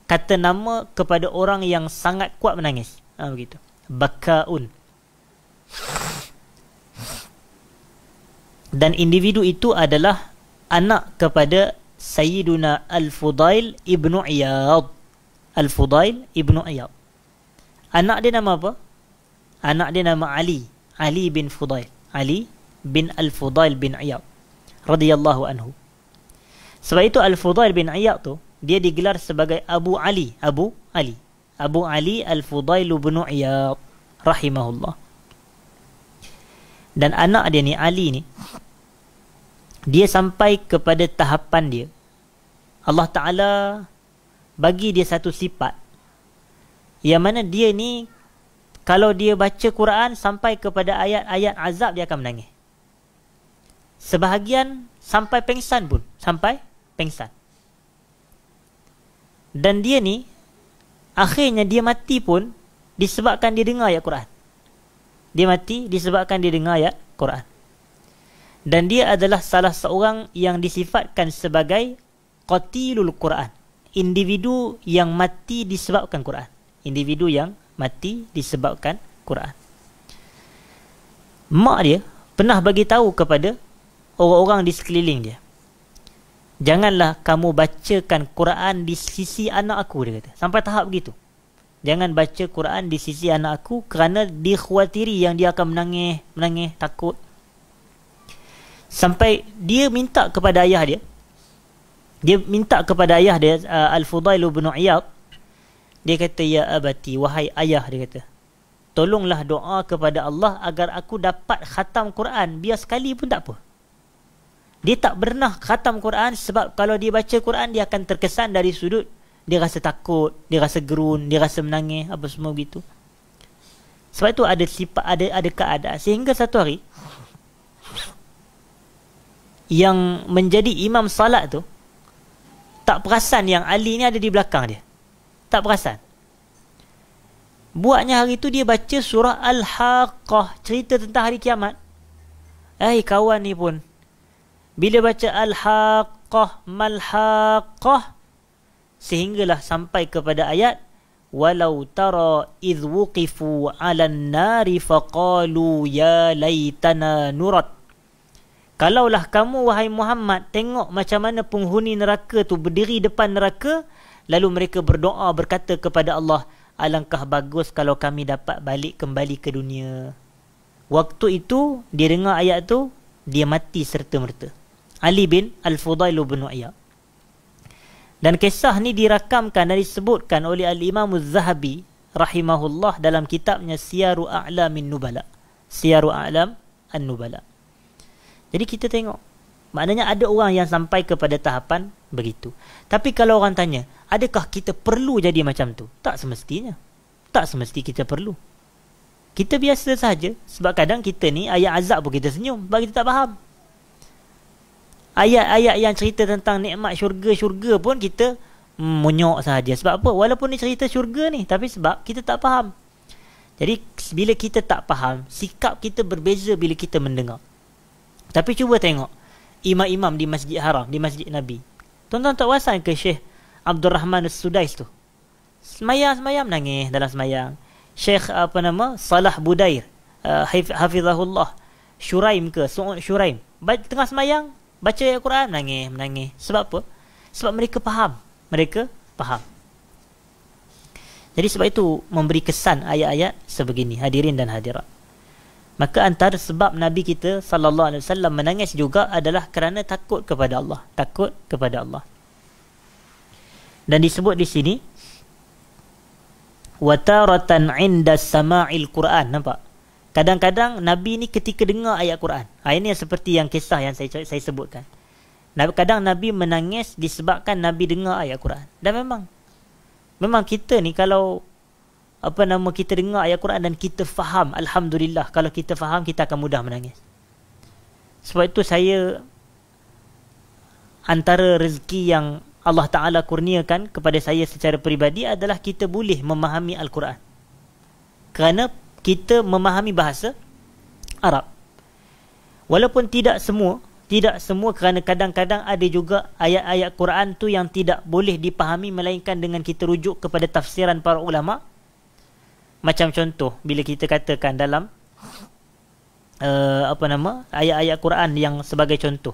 kata nama kepada orang yang sangat kuat menangis ha, begitu bakaun dan individu itu adalah anak kepada Sayyiduna Al-Fudail Ibnu Iyad Al-Fudail Ibnu Iyad Anak dia nama apa? Anak dia nama Ali. Ali bin Fudail. Ali bin Al-Fudail bin Iyad. radhiyallahu anhu. Sebab itu Al-Fudail bin Iyad tu, dia digelar sebagai Abu Ali. Abu Ali. Abu Ali Al-Fudail bin Iyad. Rahimahullah. Dan anak dia ni, Ali ni, dia sampai kepada tahapan dia. Allah Ta'ala bagi dia satu sifat yang mana dia ni kalau dia baca Quran sampai kepada ayat-ayat azab dia akan menangis. Sebahagian sampai pengsan pun, sampai pengsan. Dan dia ni akhirnya dia mati pun disebabkan dia dengar ayat Quran. Dia mati disebabkan dia dengar ayat Quran. Dan dia adalah salah seorang yang disifatkan sebagai qatilul Quran, individu yang mati disebabkan Quran individu yang mati disebabkan Quran. Mak dia pernah bagi tahu kepada orang-orang di sekeliling dia. Janganlah kamu bacakan Quran di sisi anak aku dia kata. Sampai tahap begitu. Jangan baca Quran di sisi anak aku kerana dikhawatiri yang dia akan menangis, menangis takut. Sampai dia minta kepada ayah dia. Dia minta kepada ayah dia uh, Al-Fudail bin Iyad dia kata ya abati wahai ayah dia kata. Tolonglah doa kepada Allah agar aku dapat khatam Quran biar sekali pun tak apa. Dia tak pernah khatam Quran sebab kalau dia baca Quran dia akan terkesan dari sudut dia rasa takut, dia rasa gerun, dia rasa menangis apa semua begitu. Sebab itu ada sifat ada ada keadaan sehingga satu hari yang menjadi imam salat tu tak perasan yang Ali ni ada di belakang dia tak perasan. Buatnya hari tu dia baca surah Al-Haqqah, cerita tentang hari kiamat. Eh kawan ni pun bila baca Al-Haqqah, Mal-Haqqah sehinggalah sampai kepada ayat walau tara id wuqifu 'alan nari faqalu ya laitana nurat Kalaulah kamu wahai Muhammad tengok macam mana penghuni neraka tu berdiri depan neraka Lalu mereka berdoa berkata kepada Allah, alangkah bagus kalau kami dapat balik kembali ke dunia. Waktu itu dia dengar ayat tu, dia mati serta merta. Ali bin al fudailu bin Wa'ya. Dan kisah ni dirakamkan dan disebutkan oleh Al-Imam al zahabi rahimahullah dalam kitabnya Siyaru A'lamin Nubala. Siyaru A'lam An-Nubala. Jadi kita tengok Maknanya ada orang yang sampai kepada tahapan begitu. Tapi kalau orang tanya, adakah kita perlu jadi macam tu? Tak semestinya. Tak semesti kita perlu. Kita biasa saja. Sebab kadang kita ni ayat azab pun kita senyum. Sebab kita tak faham. Ayat-ayat yang cerita tentang nikmat syurga-syurga pun kita mm, menyok saja. Sebab apa? Walaupun ni cerita syurga ni. Tapi sebab kita tak faham. Jadi bila kita tak faham, sikap kita berbeza bila kita mendengar. Tapi cuba tengok imam-imam di Masjid Haram, di Masjid Nabi. Tonton tak wasan ke Syekh Abdul Rahman Sudais tu? Semayang-semayang menangis dalam semayang. Syekh apa nama? Salah Budair. Uh, Hafizahullah. Shuraim ke? Su'ud Shuraim. Ba- tengah semayang, baca Al-Quran, menangis, menangis. Sebab apa? Sebab mereka faham. Mereka faham. Jadi sebab itu memberi kesan ayat-ayat sebegini. Hadirin dan hadirat. Maka antara sebab Nabi kita sallallahu alaihi wasallam menangis juga adalah kerana takut kepada Allah, takut kepada Allah. Dan disebut di sini wa taratan 'inda sama'il Quran, nampak? Kadang-kadang Nabi ni ketika dengar ayat Quran. Ha, ini yang seperti yang kisah yang saya saya sebutkan. Kadang Nabi menangis disebabkan Nabi dengar ayat Quran. Dan memang memang kita ni kalau apa nama kita dengar ayat Quran dan kita faham alhamdulillah kalau kita faham kita akan mudah menangis sebab itu saya antara rezeki yang Allah Taala kurniakan kepada saya secara peribadi adalah kita boleh memahami al-Quran kerana kita memahami bahasa Arab walaupun tidak semua tidak semua kerana kadang-kadang ada juga ayat-ayat Quran tu yang tidak boleh dipahami melainkan dengan kita rujuk kepada tafsiran para ulama' macam contoh bila kita katakan dalam uh, apa nama ayat-ayat Quran yang sebagai contoh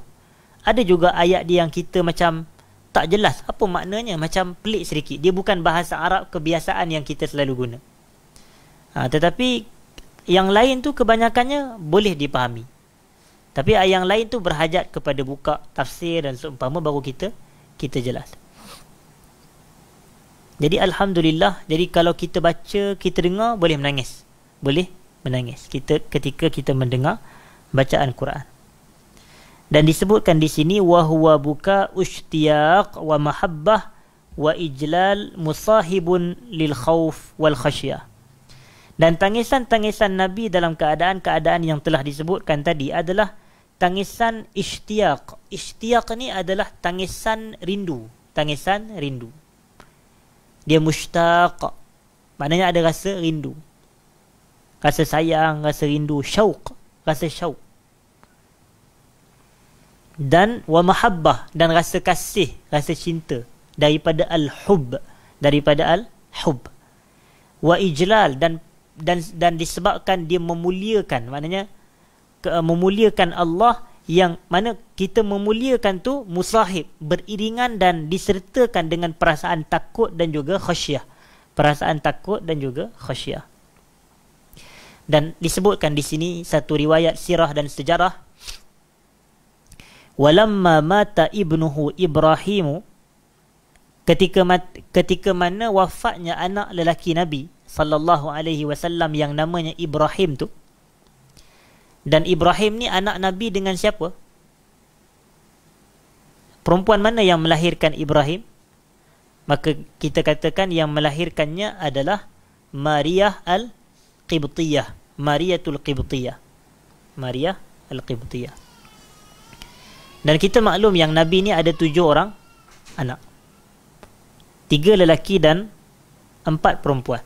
ada juga ayat dia yang kita macam tak jelas apa maknanya macam pelik sedikit dia bukan bahasa Arab kebiasaan yang kita selalu guna ha, tetapi yang lain tu kebanyakannya boleh dipahami tapi ayat yang lain tu berhajat kepada buka tafsir dan seumpama baru kita kita jelas jadi alhamdulillah, jadi kalau kita baca, kita dengar boleh menangis. Boleh menangis. Kita ketika kita mendengar bacaan Quran. Dan disebutkan di sini wa buka ushtiyaq wa mahabbah wa ijlal musahibun lil khawf wal khasyah. Dan tangisan-tangisan Nabi dalam keadaan-keadaan yang telah disebutkan tadi adalah tangisan ishtiyaq. Ishtiyaq ni adalah tangisan rindu. Tangisan rindu dia mushtaq maknanya ada rasa rindu rasa sayang rasa rindu syauq rasa syauq dan wa mahabbah dan rasa kasih rasa cinta daripada al hub daripada al hub wa ijlal dan dan dan disebabkan dia memuliakan maknanya ke, memuliakan Allah yang mana kita memuliakan tu musahib beriringan dan disertakan dengan perasaan takut dan juga khasyah perasaan takut dan juga khasyah dan disebutkan di sini satu riwayat sirah dan sejarah walamma mata ibnuhu ibrahim ketika mat, ketika mana wafatnya anak lelaki nabi sallallahu alaihi wasallam yang namanya ibrahim tu dan Ibrahim ni anak Nabi dengan siapa? Perempuan mana yang melahirkan Ibrahim? Maka kita katakan yang melahirkannya adalah Maria Al-Qibtiyah. Maria Al-Qibtiyah. Maria Al-Qibtiyah. Dan kita maklum yang Nabi ni ada tujuh orang anak. Tiga lelaki dan empat perempuan.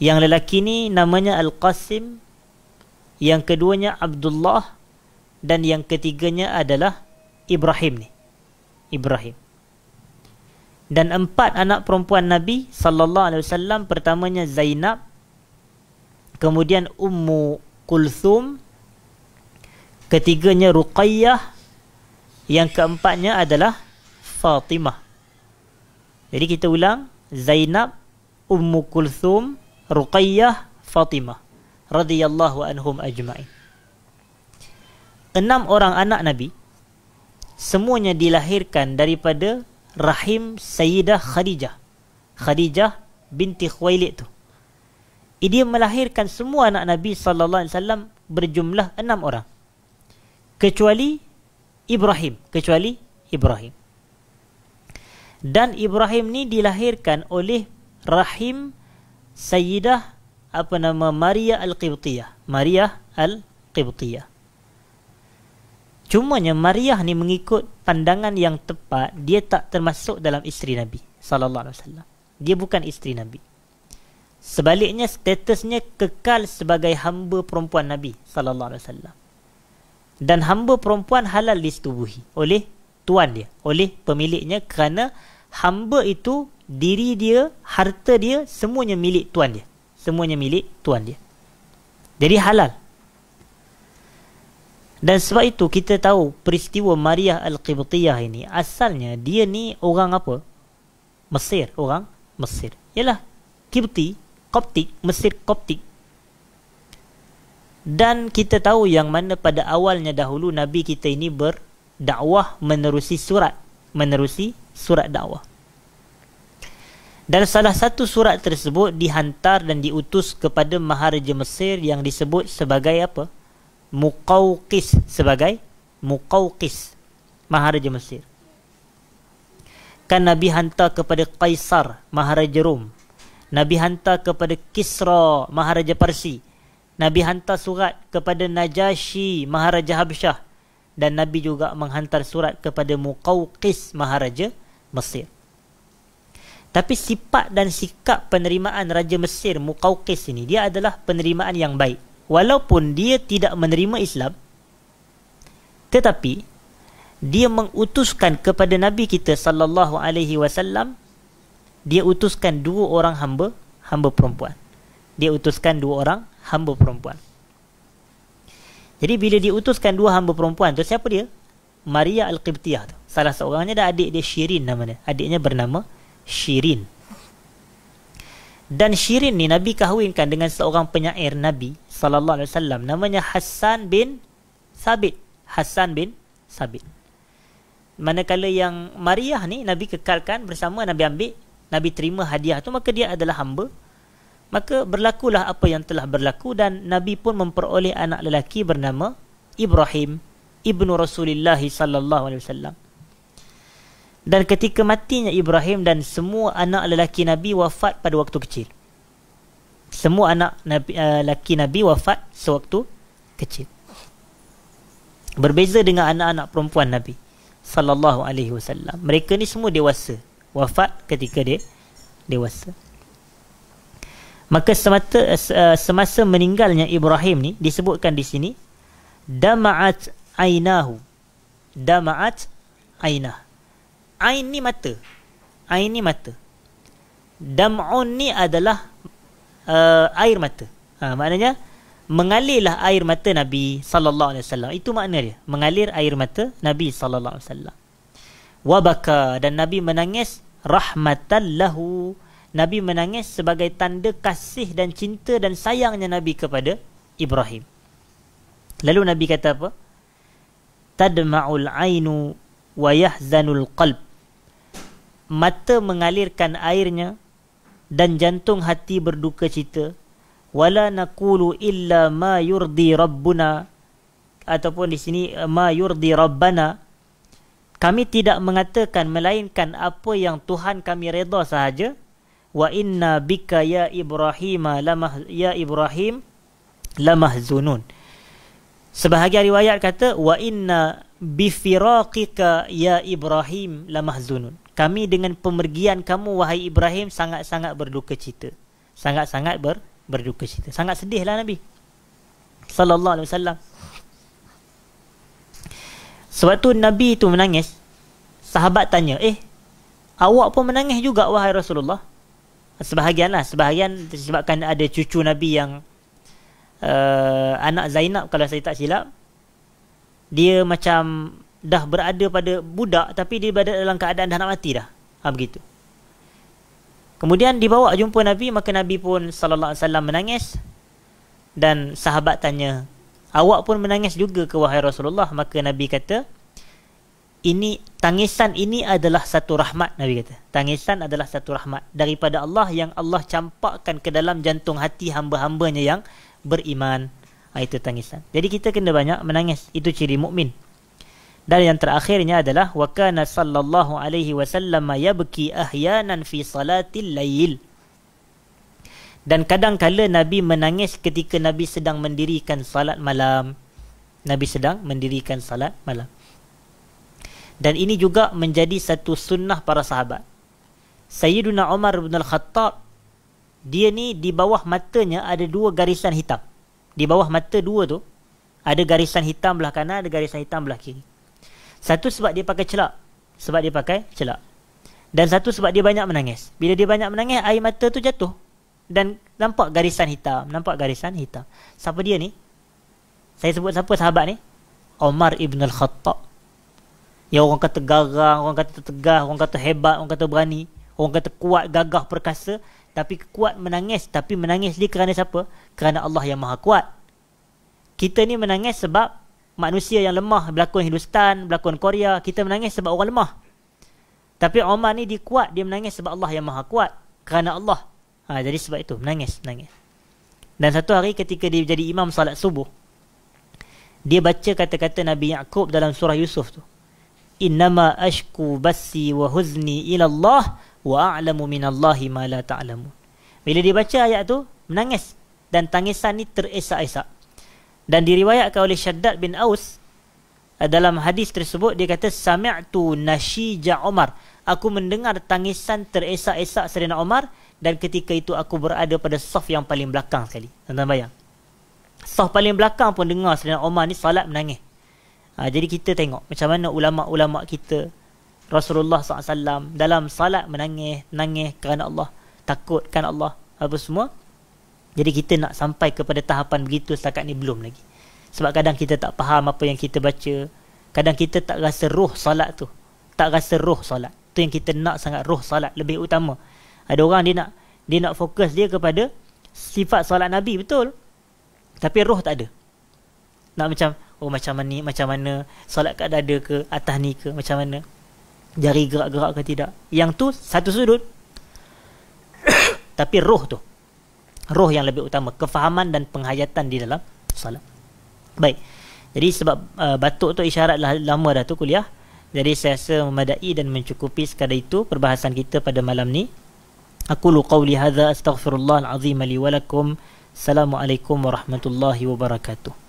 Yang lelaki ni namanya Al-Qasim Al-Qasim yang keduanya Abdullah dan yang ketiganya adalah Ibrahim ni Ibrahim dan empat anak perempuan Nabi sallallahu alaihi wasallam pertamanya Zainab kemudian Ummu Kulthum ketiganya Ruqayyah yang keempatnya adalah Fatimah jadi kita ulang Zainab Ummu Kulthum Ruqayyah Fatimah radhiyallahu anhum ajma'in. Enam orang anak Nabi semuanya dilahirkan daripada rahim Sayyidah Khadijah. Khadijah binti Khuwailid tu. Dia melahirkan semua anak Nabi sallallahu alaihi wasallam berjumlah enam orang. Kecuali Ibrahim, kecuali Ibrahim. Dan Ibrahim ni dilahirkan oleh rahim Sayyidah apa nama Maria Al-Qibtiyah. Maria Al-Qibtiyah. Cumanya Maria ni mengikut pandangan yang tepat, dia tak termasuk dalam isteri Nabi sallallahu alaihi wasallam. Dia bukan isteri Nabi. Sebaliknya statusnya kekal sebagai hamba perempuan Nabi sallallahu alaihi wasallam. Dan hamba perempuan halal disetubuhi oleh tuan dia, oleh pemiliknya kerana hamba itu diri dia, harta dia semuanya milik tuan dia semuanya milik tuan dia. Jadi halal. Dan sebab itu kita tahu peristiwa Maria Al-Qibtiyah ini asalnya dia ni orang apa? Mesir, orang Mesir. Yalah, Qibti, Koptik, Mesir Koptik. Dan kita tahu yang mana pada awalnya dahulu Nabi kita ini berdakwah menerusi surat, menerusi surat dakwah. Dan salah satu surat tersebut dihantar dan diutus kepada Maharaja Mesir yang disebut sebagai apa? Muqawqis. Sebagai Muqawqis. Maharaja Mesir. Kan Nabi hantar kepada Kaisar, Maharaja Rom. Nabi hantar kepada Kisra, Maharaja Parsi. Nabi hantar surat kepada Najashi, Maharaja Habsyah. Dan Nabi juga menghantar surat kepada Muqawqis, Maharaja Mesir. Tapi sifat dan sikap penerimaan Raja Mesir Mukaukis ini dia adalah penerimaan yang baik. Walaupun dia tidak menerima Islam tetapi dia mengutuskan kepada Nabi kita sallallahu alaihi wasallam dia utuskan dua orang hamba, hamba perempuan. Dia utuskan dua orang hamba perempuan. Jadi bila dia utuskan dua hamba perempuan tu siapa dia? Maria Al-Qibtiyah tu. Salah seorangnya ada adik dia Shirin namanya. Adiknya bernama Shirin. Dan Shirin ni Nabi kahwinkan dengan seorang penyair Nabi sallallahu alaihi wasallam namanya Hassan bin Sabit. Hassan bin Sabit. Manakala yang Mariah ni Nabi kekalkan bersama Nabi ambil, Nabi terima hadiah tu maka dia adalah hamba. Maka berlakulah apa yang telah berlaku dan Nabi pun memperoleh anak lelaki bernama Ibrahim ibnu Rasulullah sallallahu alaihi wasallam dan ketika matinya Ibrahim dan semua anak lelaki Nabi wafat pada waktu kecil. Semua anak Nabi, uh, lelaki Nabi wafat sewaktu kecil. Berbeza dengan anak-anak perempuan Nabi sallallahu alaihi wasallam. Mereka ni semua dewasa, wafat ketika dia dewasa. Maka semata, uh, semasa meninggalnya Ibrahim ni disebutkan di sini dama'at ainahu. Dama'at ainahu Ain ni mata. Ain ni mata. Dam'un ni adalah uh, air mata. Ha, maknanya mengalirlah air mata Nabi sallallahu alaihi wasallam. Itu makna dia. Mengalir air mata Nabi sallallahu alaihi wasallam. Wabaka dan Nabi menangis rahmatan lahu. Nabi menangis sebagai tanda kasih dan cinta dan sayangnya Nabi kepada Ibrahim. Lalu Nabi kata apa? Tadma'ul ainu wa yahzanul qalb mata mengalirkan airnya dan jantung hati berduka cita wala naqulu illa ma yurdi rabbuna ataupun di sini eh, ma yurdi rabbana kami tidak mengatakan melainkan apa yang Tuhan kami redha sahaja wa inna bika ya ibrahim la mah ya ibrahim la mahzunun. sebahagian riwayat kata wa inna bifiraqika ya ibrahim la mahzunun kami dengan pemergian kamu wahai Ibrahim sangat-sangat berduka cita. Sangat-sangat ber, berduka cita. Sangat sedihlah Nabi. Sallallahu alaihi wasallam. Sebab Nabi itu menangis. Sahabat tanya, "Eh, awak pun menangis juga wahai Rasulullah?" Sebahagianlah, sebahagian disebabkan ada cucu Nabi yang uh, anak Zainab kalau saya tak silap. Dia macam dah berada pada budak tapi dia berada dalam keadaan dah nak mati dah. Ha begitu. Kemudian dibawa jumpa Nabi maka Nabi pun sallallahu alaihi wasallam menangis dan sahabat tanya, "Awak pun menangis juga ke wahai Rasulullah?" Maka Nabi kata, "Ini tangisan ini adalah satu rahmat," Nabi kata. "Tangisan adalah satu rahmat daripada Allah yang Allah campakkan ke dalam jantung hati hamba-hambanya yang beriman." Ha, itu tangisan. Jadi kita kena banyak menangis. Itu ciri mukmin. Dan yang terakhirnya adalah wa kana sallallahu alaihi wasallam yabki ahyanan fi salatil lail. Dan kadang-kala Nabi menangis ketika Nabi sedang mendirikan salat malam. Nabi sedang mendirikan salat malam. Dan ini juga menjadi satu sunnah para sahabat. Sayyiduna Umar bin Al-Khattab dia ni di bawah matanya ada dua garisan hitam. Di bawah mata dua tu ada garisan hitam belah kanan, ada garisan hitam belah kiri. Satu sebab dia pakai celak. Sebab dia pakai celak. Dan satu sebab dia banyak menangis. Bila dia banyak menangis, air mata tu jatuh. Dan nampak garisan hitam. Nampak garisan hitam. Siapa dia ni? Saya sebut siapa sahabat ni? Omar Ibn Al-Khattab. Yang orang kata garang, orang kata tegah, orang kata hebat, orang kata berani. Orang kata kuat, gagah, perkasa. Tapi kuat menangis. Tapi menangis dia kerana siapa? Kerana Allah yang maha kuat. Kita ni menangis sebab manusia yang lemah berlakon Hindustan, berlakon Korea, kita menangis sebab orang lemah. Tapi Omar ni dia kuat, dia menangis sebab Allah yang maha kuat. Kerana Allah. Ha, jadi sebab itu, menangis, menangis. Dan satu hari ketika dia jadi imam salat subuh, dia baca kata-kata Nabi Yaakob dalam surah Yusuf tu. Innama ashku basi wa huzni ila Allah wa a'lamu min Allahi ma la ta'lamu. Bila dia baca ayat tu, menangis. Dan tangisan ni teresak-esak dan diriwayatkan oleh Syaddad bin Aus eh, dalam hadis tersebut dia kata sami'tu nashija Umar aku mendengar tangisan teresak-esak Serena Umar dan ketika itu aku berada pada saf yang paling belakang sekali tuan bayang saf paling belakang pun dengar Serena Umar ni salat menangis ha, jadi kita tengok macam mana ulama-ulama kita Rasulullah SAW dalam salat menangis menangis kerana Allah takutkan Allah apa semua jadi kita nak sampai kepada tahapan begitu setakat ni belum lagi. Sebab kadang kita tak faham apa yang kita baca. Kadang kita tak rasa roh solat tu. Tak rasa roh solat. Tu yang kita nak sangat roh solat lebih utama. Ada orang dia nak dia nak fokus dia kepada sifat solat Nabi betul. Tapi roh tak ada. Nak macam oh macam mana ni macam mana solat kat dada ke atas ni ke macam mana. Jari gerak-gerak ke tidak. Yang tu satu sudut. Tapi roh tu roh yang lebih utama kefahaman dan penghayatan di dalam solat baik jadi sebab uh, batuk tu isyarat lah lama dah tu kuliah jadi saya rasa memadai dan mencukupi sekadar itu perbahasan kita pada malam ni aku lu qawli hadza astaghfirullah alazim li wa lakum assalamualaikum warahmatullahi wabarakatuh